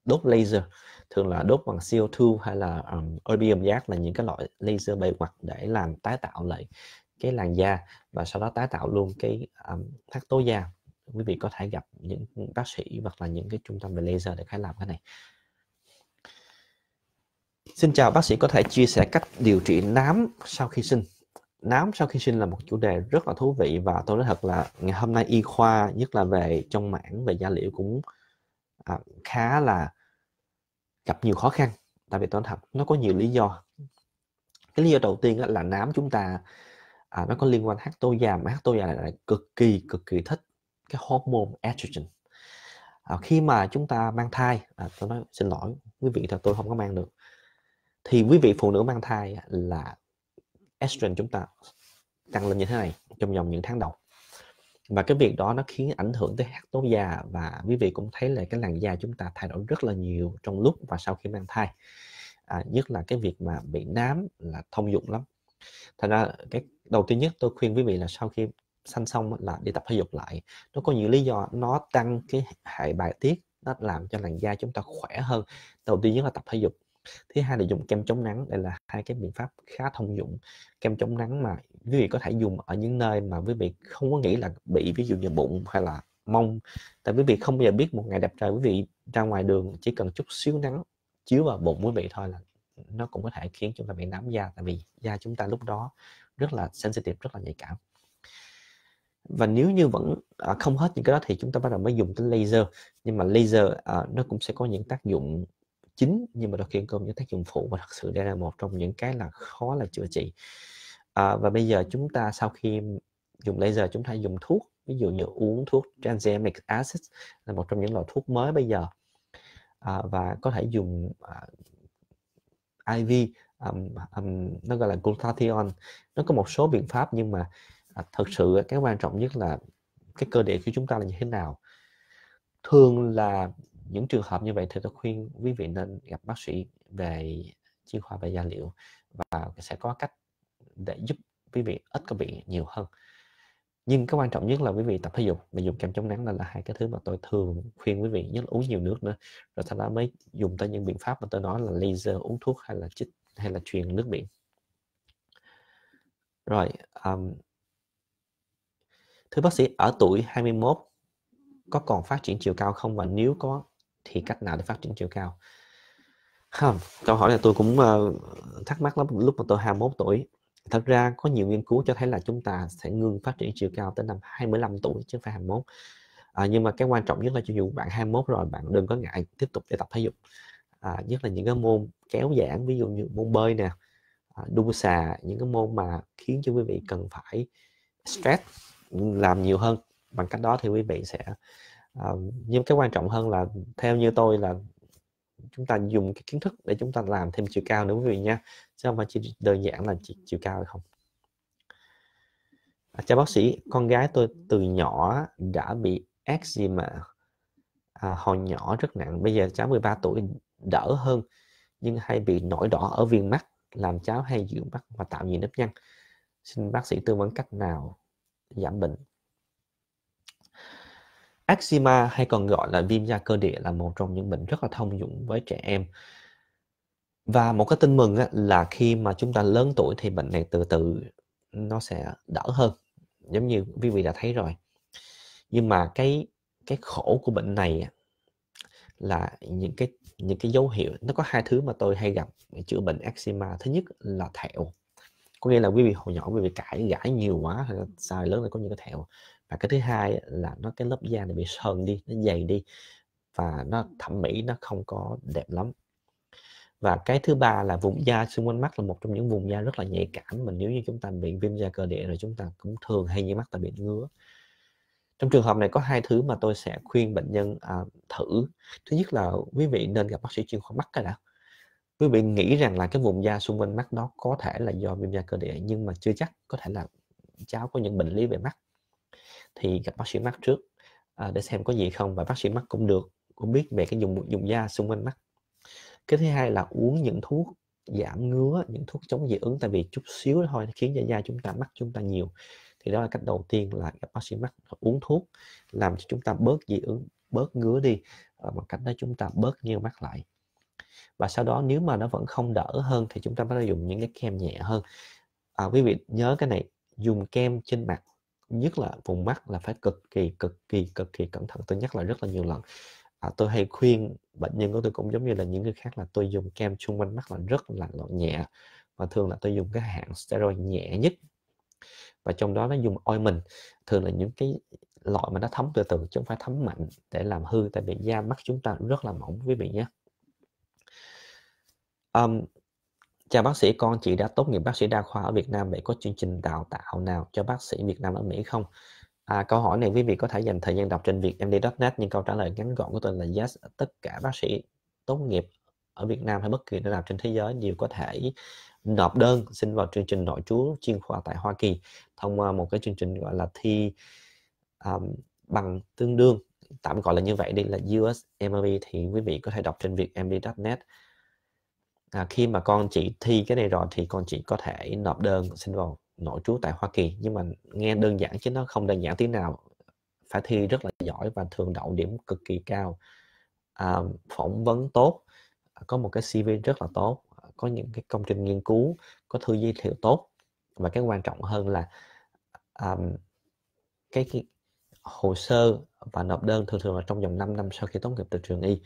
đốt laser thường là đốt bằng CO2 hay là um, erbium giác là những cái loại laser bề mặt để làm tái tạo lại cái làn da và sau đó tái tạo luôn cái um, thắt tố da quý vị có thể gặp những bác sĩ hoặc là những cái trung tâm về laser để khai làm cái này Xin chào bác sĩ có thể chia sẻ cách điều trị nám sau khi sinh nám sau khi sinh là một chủ đề rất là thú vị và tôi nói thật là ngày hôm nay y khoa nhất là về trong mảng về da liễu cũng à, khá là gặp nhiều khó khăn tại vì tôi nói thật nó có nhiều lý do cái lý do đầu tiên là nám chúng ta à, nó có liên quan hắc tố già mà hắc tố già này lại cực kỳ cực kỳ thích cái hormone estrogen à, khi mà chúng ta mang thai à, tôi nói xin lỗi quý vị là tôi không có mang được thì quý vị phụ nữ mang thai là estrogen chúng ta tăng lên như thế này trong vòng những tháng đầu và cái việc đó nó khiến ảnh hưởng tới hắc tố già và quý vị cũng thấy là cái làn da chúng ta thay đổi rất là nhiều trong lúc và sau khi mang thai à, nhất là cái việc mà bị nám là thông dụng lắm thành ra cái đầu tiên nhất tôi khuyên quý vị là sau khi sanh xong là đi tập thể dục lại nó có nhiều lý do nó tăng cái hệ bài tiết nó làm cho làn da chúng ta khỏe hơn đầu tiên nhất là tập thể dục thứ hai là dùng kem chống nắng đây là hai cái biện pháp khá thông dụng kem chống nắng mà quý vị có thể dùng ở những nơi mà quý vị không có nghĩ là bị ví dụ như bụng hay là mông tại quý vị không bao giờ biết một ngày đẹp trời quý vị ra ngoài đường chỉ cần chút xíu nắng chiếu vào bụng quý vị thôi là nó cũng có thể khiến chúng ta bị nám da tại vì da chúng ta lúc đó rất là sensitive rất là nhạy cảm và nếu như vẫn à, không hết những cái đó thì chúng ta bắt đầu mới dùng tới laser nhưng mà laser à, nó cũng sẽ có những tác dụng chính nhưng mà đôi khi có những tác dụng phụ và thật sự đây là một trong những cái là khó là chữa trị à, và bây giờ chúng ta sau khi dùng laser chúng ta dùng thuốc ví dụ như uống thuốc transamic acid là một trong những loại thuốc mới bây giờ à, và có thể dùng à, IV um, um, nó gọi là glutathione nó có một số biện pháp nhưng mà à, thật sự cái quan trọng nhất là cái cơ địa của chúng ta là như thế nào thường là những trường hợp như vậy thì tôi khuyên quý vị nên gặp bác sĩ về chuyên khoa về da liễu và sẽ có cách để giúp quý vị ít có bị nhiều hơn nhưng cái quan trọng nhất là quý vị tập thể dục và dùng kem chống nắng là, là hai cái thứ mà tôi thường khuyên quý vị nhất là uống nhiều nước nữa rồi sau đó mới dùng tới những biện pháp mà tôi nói là laser uống thuốc hay là chích hay là truyền nước biển rồi um, thưa bác sĩ ở tuổi 21 có còn phát triển chiều cao không và nếu có thì cách nào để phát triển chiều cao không, câu hỏi này tôi cũng uh, thắc mắc lắm lúc mà tôi 21 tuổi thật ra có nhiều nghiên cứu cho thấy là chúng ta sẽ ngưng phát triển chiều cao tới năm 25 tuổi chứ không phải 21 à, nhưng mà cái quan trọng nhất là cho dù bạn 21 rồi bạn đừng có ngại tiếp tục để tập thể dục à, nhất là những cái môn kéo giãn ví dụ như môn bơi nè à, đu xà những cái môn mà khiến cho quý vị cần phải stress làm nhiều hơn bằng cách đó thì quý vị sẽ à, nhưng cái quan trọng hơn là theo như tôi là chúng ta dùng cái kiến thức để chúng ta làm thêm chiều cao nữa quý vị nha Sao mà chỉ đơn giản là chỉ chiều cao hay không à, chào bác sĩ con gái tôi từ nhỏ đã bị eczema à, hồi nhỏ rất nặng bây giờ cháu 13 tuổi đỡ hơn nhưng hay bị nổi đỏ ở viền mắt làm cháu hay dưỡng mắt và tạo nhiều nếp nhăn xin bác sĩ tư vấn cách nào giảm bệnh Eczema hay còn gọi là viêm da cơ địa là một trong những bệnh rất là thông dụng với trẻ em. Và một cái tin mừng là khi mà chúng ta lớn tuổi thì bệnh này từ từ nó sẽ đỡ hơn. Giống như quý vị đã thấy rồi. Nhưng mà cái cái khổ của bệnh này là những cái những cái dấu hiệu nó có hai thứ mà tôi hay gặp để chữa bệnh eczema thứ nhất là thẹo có nghĩa là quý vị hồi nhỏ quý vị cãi gãi nhiều quá sai lớn là có những cái thẹo và cái thứ hai là nó cái lớp da này bị sờn đi nó dày đi và nó thẩm mỹ nó không có đẹp lắm và cái thứ ba là vùng da xung quanh mắt là một trong những vùng da rất là nhạy cảm mà nếu như chúng ta bị viêm da cơ địa rồi chúng ta cũng thường hay như mắt ta bị ngứa trong trường hợp này có hai thứ mà tôi sẽ khuyên bệnh nhân à, thử thứ nhất là quý vị nên gặp bác sĩ chuyên khoa mắt cái đã quý vị nghĩ rằng là cái vùng da xung quanh mắt đó có thể là do viêm da cơ địa nhưng mà chưa chắc có thể là cháu có những bệnh lý về mắt thì gặp bác sĩ mắt trước à, để xem có gì không và bác sĩ mắt cũng được cũng biết về cái dùng dùng da xung quanh mắt cái thứ hai là uống những thuốc giảm ngứa những thuốc chống dị ứng tại vì chút xíu thôi khiến da da chúng ta mắt chúng ta nhiều thì đó là cách đầu tiên là gặp bác sĩ mắt uống thuốc làm cho chúng ta bớt dị ứng bớt ngứa đi ờ, bằng cách đó chúng ta bớt nheo mắt lại và sau đó nếu mà nó vẫn không đỡ hơn thì chúng ta bắt đầu dùng những cái kem nhẹ hơn à, quý vị nhớ cái này dùng kem trên mặt nhất là vùng mắt là phải cực kỳ cực kỳ cực kỳ cẩn thận tôi nhắc lại rất là nhiều lần à, tôi hay khuyên bệnh nhân của tôi cũng giống như là những người khác là tôi dùng kem chung quanh mắt là rất là loại nhẹ và thường là tôi dùng cái hạng steroid nhẹ nhất và trong đó nó dùng ointment thường là những cái loại mà nó thấm từ từ chứ không phải thấm mạnh để làm hư tại vì da mắt chúng ta rất là mỏng quý vị nhé um, Chào bác sĩ, con chị đã tốt nghiệp bác sĩ đa khoa ở Việt Nam. Vậy có chương trình đào tạo nào cho bác sĩ Việt Nam ở Mỹ không? À, câu hỏi này quý vị có thể dành thời gian đọc trên vietmd.net nhưng câu trả lời ngắn gọn của tôi là yes. Tất cả bác sĩ tốt nghiệp ở Việt Nam hay bất kỳ nơi nào trên thế giới đều có thể nộp đơn xin vào chương trình nội trú chuyên khoa tại Hoa Kỳ thông qua một cái chương trình gọi là thi um, bằng tương đương tạm gọi là như vậy đi là USMLE thì quý vị có thể đọc trên vietmd.net à, khi mà con chị thi cái này rồi thì con chị có thể nộp đơn xin vào nội trú tại Hoa Kỳ nhưng mà nghe ừ. đơn giản chứ nó không đơn giản tí nào phải thi rất là giỏi và thường đậu điểm cực kỳ cao à, phỏng vấn tốt có một cái CV rất là tốt có những cái công trình nghiên cứu có thư giới thiệu tốt và cái quan trọng hơn là um, cái, cái hồ sơ và nộp đơn thường thường là trong vòng 5 năm sau khi tốt nghiệp từ trường y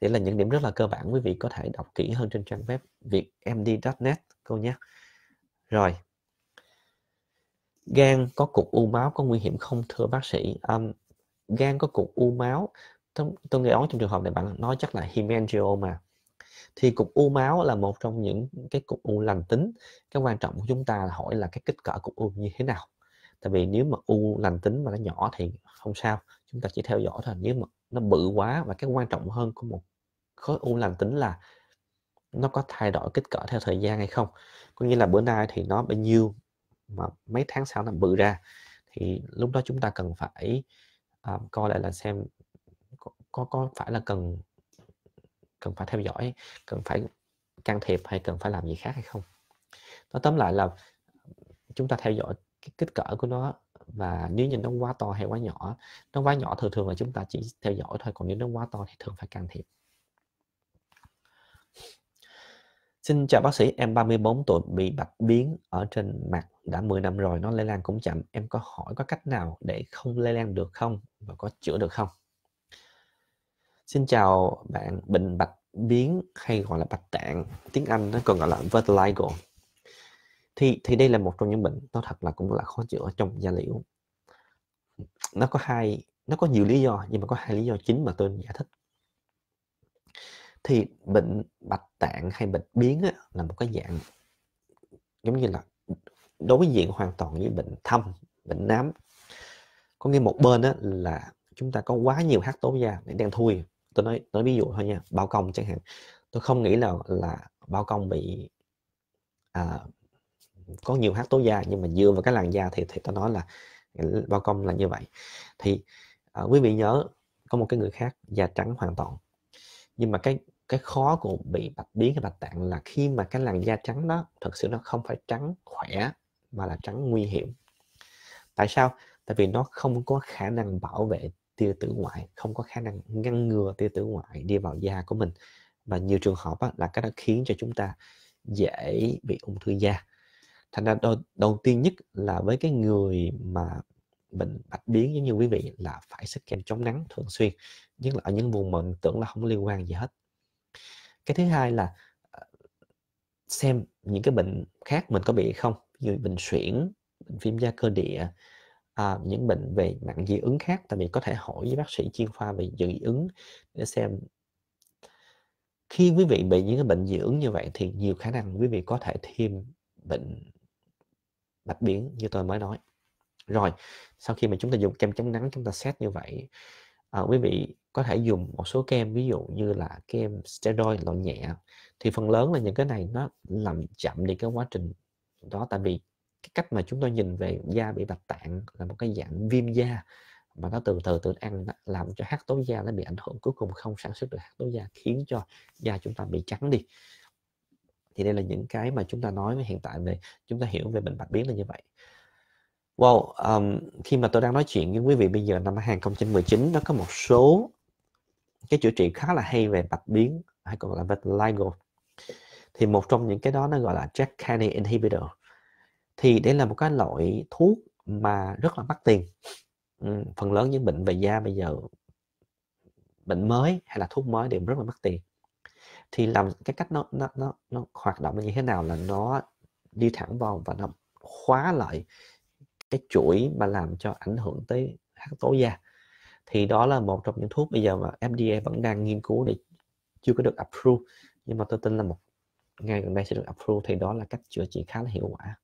Đấy là những điểm rất là cơ bản quý vị có thể đọc kỹ hơn trên trang web việtmd.net cô nhé. Rồi. Gan có cục u máu có nguy hiểm không thưa bác sĩ? Um, gan có cục u máu tôi, tôi nghe nói trong trường hợp này bạn nói chắc là hemangioma thì cục u máu là một trong những cái cục u lành tính cái quan trọng của chúng ta là hỏi là cái kích cỡ cục u như thế nào tại vì nếu mà u lành tính mà nó nhỏ thì không sao chúng ta chỉ theo dõi thôi nếu mà nó bự quá và cái quan trọng hơn của một khối u lành tính là nó có thay đổi kích cỡ theo thời gian hay không có nghĩa là bữa nay thì nó bao nhiêu mà mấy tháng sau nó bự ra thì lúc đó chúng ta cần phải um, coi lại là xem có, có có phải là cần cần phải theo dõi cần phải can thiệp hay cần phải làm gì khác hay không nó tóm lại là chúng ta theo dõi cái kích cỡ của nó và nếu nhìn nó quá to hay quá nhỏ nó quá nhỏ thường thường là chúng ta chỉ theo dõi thôi còn nếu nó quá to thì thường phải can thiệp Xin chào bác sĩ, em 34 tuổi bị bạch biến ở trên mặt đã 10 năm rồi, nó lây lan cũng chậm. Em có hỏi có cách nào để không lây lan được không và có chữa được không? Xin chào bạn bệnh bạch biến hay gọi là bạch tạng, tiếng Anh nó còn gọi là vitiligo thì thì đây là một trong những bệnh nó thật là cũng là khó chữa trong da liễu nó có hai nó có nhiều lý do nhưng mà có hai lý do chính mà tôi giải thích thì bệnh bạch tạng hay bệnh biến á, là một cái dạng giống như là đối diện hoàn toàn với bệnh thâm bệnh nám có nghĩa một bên á, là chúng ta có quá nhiều hát tố da để đang thui tôi nói nói ví dụ thôi nha bao công chẳng hạn tôi không nghĩ là là bao công bị à, có nhiều hát tố da nhưng mà dựa vào cái làn da thì thì ta nói là bao công là như vậy thì uh, quý vị nhớ có một cái người khác da trắng hoàn toàn nhưng mà cái cái khó của bị bạch biến cái bạch tạng là khi mà cái làn da trắng đó thật sự nó không phải trắng khỏe mà là trắng nguy hiểm tại sao tại vì nó không có khả năng bảo vệ tia tử ngoại không có khả năng ngăn ngừa tia tử ngoại đi vào da của mình và nhiều trường hợp á, là cái đó khiến cho chúng ta dễ bị ung thư da thành ra đầu, đầu tiên nhất là với cái người mà bệnh bạch biến giống như quý vị là phải sức kem chống nắng thường xuyên nhất là ở những vùng mình tưởng là không liên quan gì hết cái thứ hai là ờ, xem những cái bệnh khác mình có bị không như bệnh suyễn bệnh viêm da cơ địa à, những bệnh về nặng dị ứng khác tại vì có thể hỏi với bác sĩ chuyên khoa về dị ứng để xem khi quý vị bị những cái bệnh dị ứng như vậy thì nhiều khả năng quý vị có thể thêm bệnh bạch biển như tôi mới nói rồi sau khi mà chúng ta dùng kem chống nắng chúng ta xét như vậy à, quý vị có thể dùng một số kem ví dụ như là kem steroid loại nhẹ thì phần lớn là những cái này nó làm chậm đi cái quá trình đó tại vì cái cách mà chúng tôi nhìn về da bị bạch tạng là một cái dạng viêm da mà nó từ từ tự ăn làm cho hắc tố da nó bị ảnh hưởng cuối cùng không sản xuất được hắc tố da khiến cho da chúng ta bị trắng đi thì đây là những cái mà chúng ta nói hiện tại về chúng ta hiểu về bệnh bạch biến là như vậy Wow, um, khi mà tôi đang nói chuyện với quý vị bây giờ năm 2019 nó có một số cái chữa trị khá là hay về bạch biến hay còn gọi là vitiligo thì một trong những cái đó nó gọi là Jack Canny Inhibitor thì đây là một cái loại thuốc mà rất là mắc tiền ừ, phần lớn những bệnh về da bây giờ bệnh mới hay là thuốc mới đều rất là mắc tiền thì làm cái cách nó nó nó, nó hoạt động như thế nào là nó đi thẳng vào và nó khóa lại cái chuỗi mà làm cho ảnh hưởng tới hắc tố da thì đó là một trong những thuốc bây giờ mà FDA vẫn đang nghiên cứu để chưa có được approve nhưng mà tôi tin là một ngày gần đây sẽ được approve thì đó là cách chữa trị khá là hiệu quả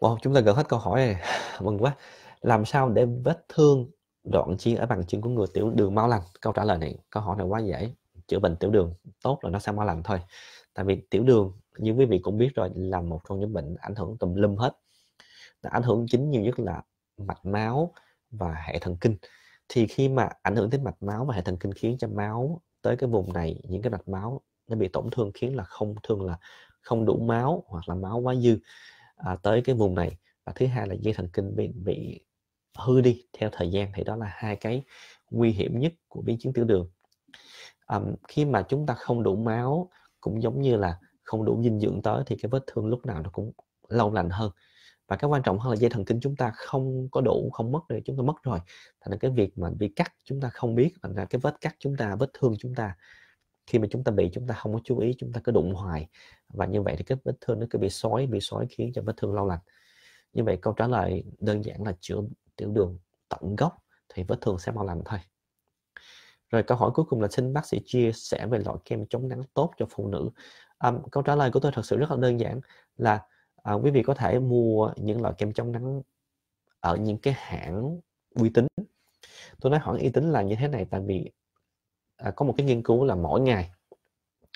Wow, chúng ta gần hết câu hỏi này [LAUGHS] mừng quá làm sao để vết thương đoạn chi ở bằng chứng của người tiểu đường mau lành câu trả lời này câu hỏi này quá dễ chữa bệnh tiểu đường tốt là nó sẽ mau lành thôi tại vì tiểu đường như quý vị cũng biết rồi là một trong những bệnh ảnh hưởng tùm lum hết đã ảnh hưởng chính nhiều nhất là mạch máu và hệ thần kinh thì khi mà ảnh hưởng đến mạch máu và hệ thần kinh khiến cho máu tới cái vùng này những cái mạch máu nó bị tổn thương khiến là không thường là không đủ máu hoặc là máu quá dư à, tới cái vùng này và thứ hai là dây thần kinh bị bị hư đi theo thời gian thì đó là hai cái nguy hiểm nhất của biến chứng tiểu đường um, khi mà chúng ta không đủ máu cũng giống như là không đủ dinh dưỡng tới thì cái vết thương lúc nào nó cũng lâu lành hơn và cái quan trọng hơn là dây thần kinh chúng ta không có đủ không mất rồi chúng ta mất rồi thành ra cái việc mà bị cắt chúng ta không biết thành ra cái vết cắt chúng ta vết thương chúng ta khi mà chúng ta bị chúng ta không có chú ý chúng ta cứ đụng hoài và như vậy thì cái vết thương nó cứ bị sói bị sói khiến cho vết thương lâu lành như vậy câu trả lời đơn giản là chữa tiểu đường tận gốc thì vết thương sẽ mau lành thôi rồi câu hỏi cuối cùng là xin bác sĩ chia sẻ về loại kem chống nắng tốt cho phụ nữ à, câu trả lời của tôi thật sự rất là đơn giản là à, quý vị có thể mua những loại kem chống nắng ở những cái hãng uy tín tôi nói hãng uy tín là như thế này tại vì à, có một cái nghiên cứu là mỗi ngày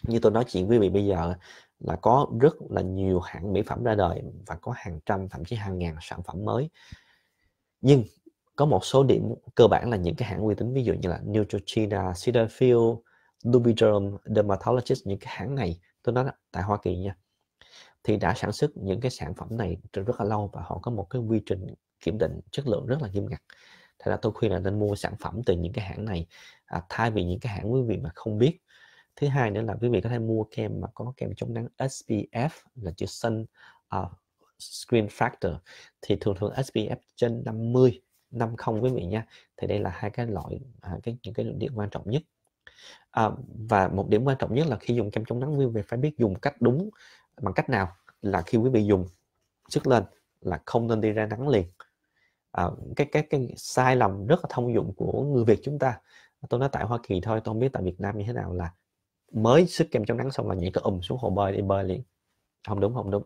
như tôi nói chuyện với quý vị bây giờ là có rất là nhiều hãng mỹ phẩm ra đời và có hàng trăm thậm chí hàng ngàn sản phẩm mới nhưng có một số điểm cơ bản là những cái hãng uy tín ví dụ như là Neutrogena, Cetaphil, Lubiderm, Dermatologist những cái hãng này tôi nói là tại Hoa Kỳ nha thì đã sản xuất những cái sản phẩm này từ rất là lâu và họ có một cái quy trình kiểm định chất lượng rất là nghiêm ngặt thế là tôi khuyên là nên mua sản phẩm từ những cái hãng này à, thay vì những cái hãng quý vị mà không biết thứ hai nữa là quý vị có thể mua kem mà có kem chống nắng SPF là chữ sun uh, screen factor thì thường thường SPF trên 50 50 quý vị nha thì đây là hai cái loại à, cái những cái điểm quan trọng nhất à, và một điểm quan trọng nhất là khi dùng kem chống nắng quý vị phải biết dùng cách đúng bằng cách nào là khi quý vị dùng sức lên là không nên đi ra nắng liền à, cái cái cái sai lầm rất là thông dụng của người Việt chúng ta tôi nói tại Hoa Kỳ thôi tôi không biết tại Việt Nam như thế nào là mới sức kem chống nắng xong là nhảy cái ùm xuống hồ bơi đi bơi liền không đúng không đúng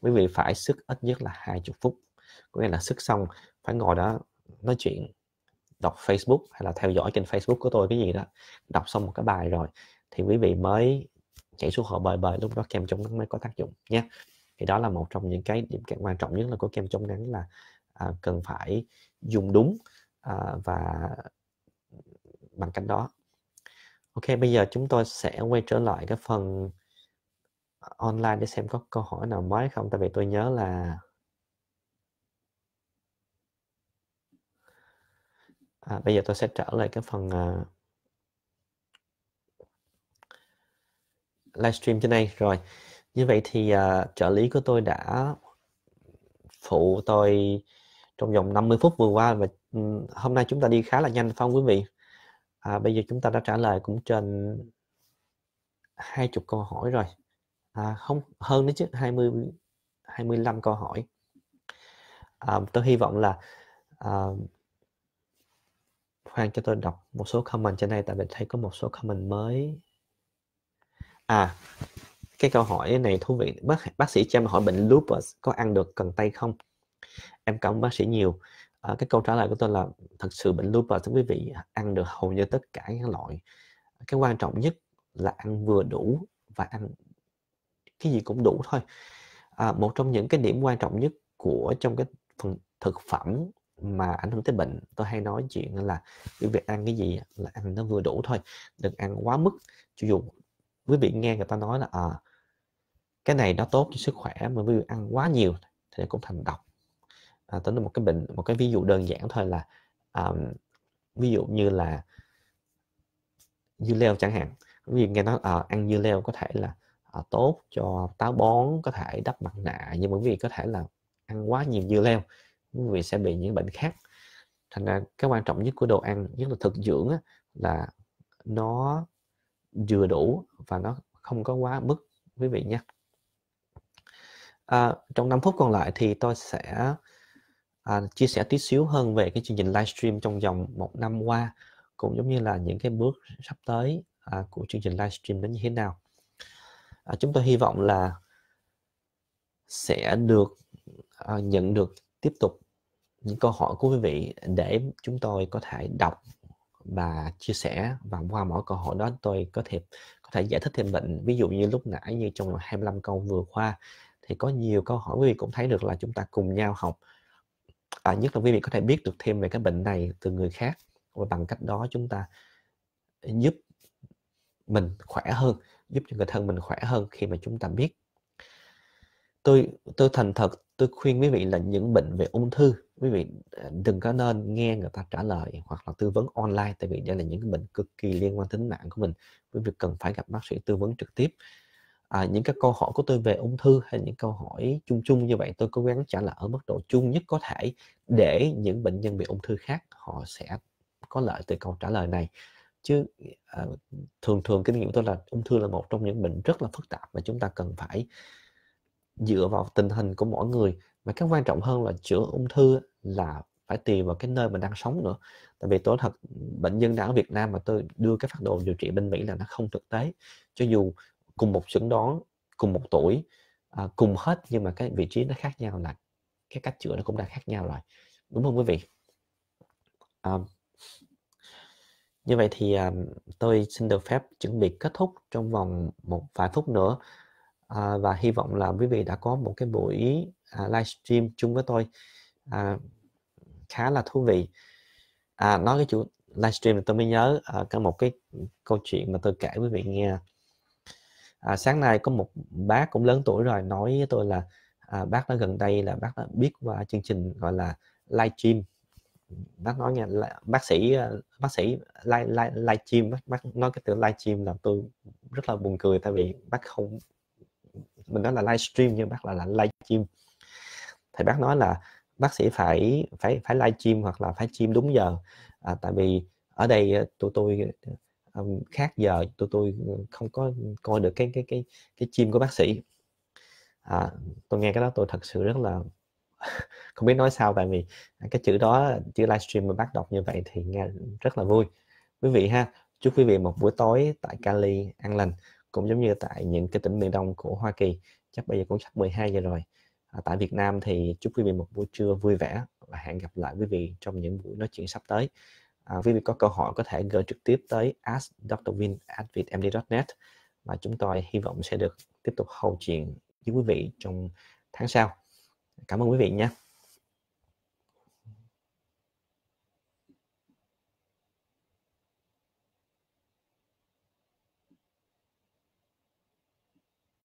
quý vị phải sức ít nhất là 20 phút có nghĩa là sức xong phải ngồi đó nói chuyện đọc Facebook hay là theo dõi trên Facebook của tôi cái gì đó đọc xong một cái bài rồi thì quý vị mới chạy xuống hồ bơi bơi lúc đó kem chống nắng mới có tác dụng nhé thì đó là một trong những cái điểm quan trọng nhất là của kem chống nắng là à, cần phải dùng đúng à, và bằng cách đó ok bây giờ chúng tôi sẽ quay trở lại cái phần online để xem có câu hỏi nào mới không tại vì tôi nhớ là à, bây giờ tôi sẽ trở lại cái phần uh, à, livestream trên đây rồi như vậy thì uh, trợ lý của tôi đã phụ tôi trong vòng 50 phút vừa qua và um, hôm nay chúng ta đi khá là nhanh phong quý vị à, bây giờ chúng ta đã trả lời cũng trên hai chục câu hỏi rồi à, không hơn nữa chứ 20 25 câu hỏi à, tôi hy vọng là à, khoan cho tôi đọc một số comment trên đây tại vì thấy có một số comment mới à cái câu hỏi này thú vị bác bác sĩ cho em hỏi bệnh lupus có ăn được cần tây không em cảm ơn bác sĩ nhiều à, cái câu trả lời của tôi là thật sự bệnh lupus quý vị ăn được hầu như tất cả các loại cái quan trọng nhất là ăn vừa đủ và ăn cái gì cũng đủ thôi à, một trong những cái điểm quan trọng nhất của trong cái phần thực phẩm mà ảnh hưởng tới bệnh tôi hay nói chuyện là quý vị ăn cái gì là ăn nó vừa đủ thôi đừng ăn quá mức cho dù quý vị nghe người ta nói là à, cái này nó tốt cho sức khỏe mà quý vị ăn quá nhiều thì cũng thành độc à, tôi nói một cái bệnh một cái ví dụ đơn giản thôi là um, ví dụ như là dưa leo chẳng hạn quý vị nghe nói à, ăn dưa leo có thể là Ờ, tốt cho táo bón có thể đắp mặt nạ nhưng bởi vì có thể là ăn quá nhiều dưa leo quý vị sẽ bị những bệnh khác thành ra cái quan trọng nhất của đồ ăn nhất là thực dưỡng á, là nó vừa đủ và nó không có quá mức quý vị nhé à, trong 5 phút còn lại thì tôi sẽ à, chia sẻ tí xíu hơn về cái chương trình livestream trong vòng một năm qua cũng giống như là những cái bước sắp tới à, của chương trình livestream đến như thế nào à, chúng tôi hy vọng là sẽ được à, nhận được tiếp tục những câu hỏi của quý vị để chúng tôi có thể đọc và chia sẻ và qua mỗi câu hỏi đó tôi có thể có thể giải thích thêm bệnh ví dụ như lúc nãy như trong 25 câu vừa qua thì có nhiều câu hỏi quý vị cũng thấy được là chúng ta cùng nhau học à, nhất là quý vị có thể biết được thêm về cái bệnh này từ người khác và bằng cách đó chúng ta giúp mình khỏe hơn giúp cho người thân mình khỏe hơn khi mà chúng ta biết tôi tôi thành thật tôi khuyên quý vị là những bệnh về ung thư quý vị à, đừng có nên nghe người ta trả lời hoặc là tư vấn online tại vì đây là những cái bệnh cực kỳ liên quan tính mạng của mình quý vị cần phải gặp bác sĩ tư vấn trực tiếp à, những các câu hỏi của tôi về ung thư hay những câu hỏi chung chung như vậy tôi cố gắng trả lời ở mức độ chung nhất có thể để những bệnh nhân bị ung thư khác họ sẽ có lợi từ câu trả lời này chứ à, thường thường kinh nghiệm tôi là ung thư là một trong những bệnh rất là phức tạp mà chúng ta cần phải dựa vào tình hình của mỗi người mà cái quan trọng hơn là chữa ung thư là phải tùy vào cái nơi mình đang sống nữa tại vì tôi thật bệnh nhân đang ở Việt Nam mà tôi đưa cái phát đồ điều trị bên Mỹ là nó không thực tế cho dù cùng một chẩn đó cùng một tuổi à, cùng hết nhưng mà cái vị trí nó khác nhau là cái cách chữa nó cũng đã khác nhau rồi đúng không quý vị à, như vậy thì à, tôi xin được phép chuẩn bị kết thúc trong vòng một vài phút nữa à, và hy vọng là quý vị đã có một cái buổi à, livestream chung với tôi à, khá là thú vị. À, nói cái chủ livestream thì tôi mới nhớ à, có một cái câu chuyện mà tôi kể quý vị nghe. À, sáng nay có một bác cũng lớn tuổi rồi nói với tôi là à, bác nó gần đây là bác đã biết qua chương trình gọi là livestream bác nói nghe bác sĩ ờ, bác sĩ live live live stream bác, bác nói cái từ live stream là tôi rất là buồn cười tại vì bác không mình nói là live stream nhưng bác là là live stream thì bác nói là bác sĩ phải phải phải live stream hoặc là phải stream đúng giờ à, tại vì ở đây tụi tôi um, khác giờ tụi tôi không có coi được cái cái cái cái chim của bác sĩ à, tôi nghe cái đó tôi thật sự rất là [LAUGHS] không biết nói sao tại vì cái chữ đó chữ livestream mà bác đọc như vậy thì nghe rất là vui quý vị ha chúc quý vị một buổi tối tại Cali an lành cũng giống như tại những cái tỉnh miền đông của Hoa Kỳ chắc bây giờ cũng sắp 12 giờ rồi à, tại Việt Nam thì chúc quý vị một buổi trưa vui vẻ và hẹn gặp lại quý vị trong những buổi nói chuyện sắp tới à, quý vị có câu hỏi có thể gửi trực tiếp tới askdrvin@vietmd.net và chúng tôi hy vọng sẽ được tiếp tục hầu chuyện với quý vị trong tháng sau cảm ơn quý vị nha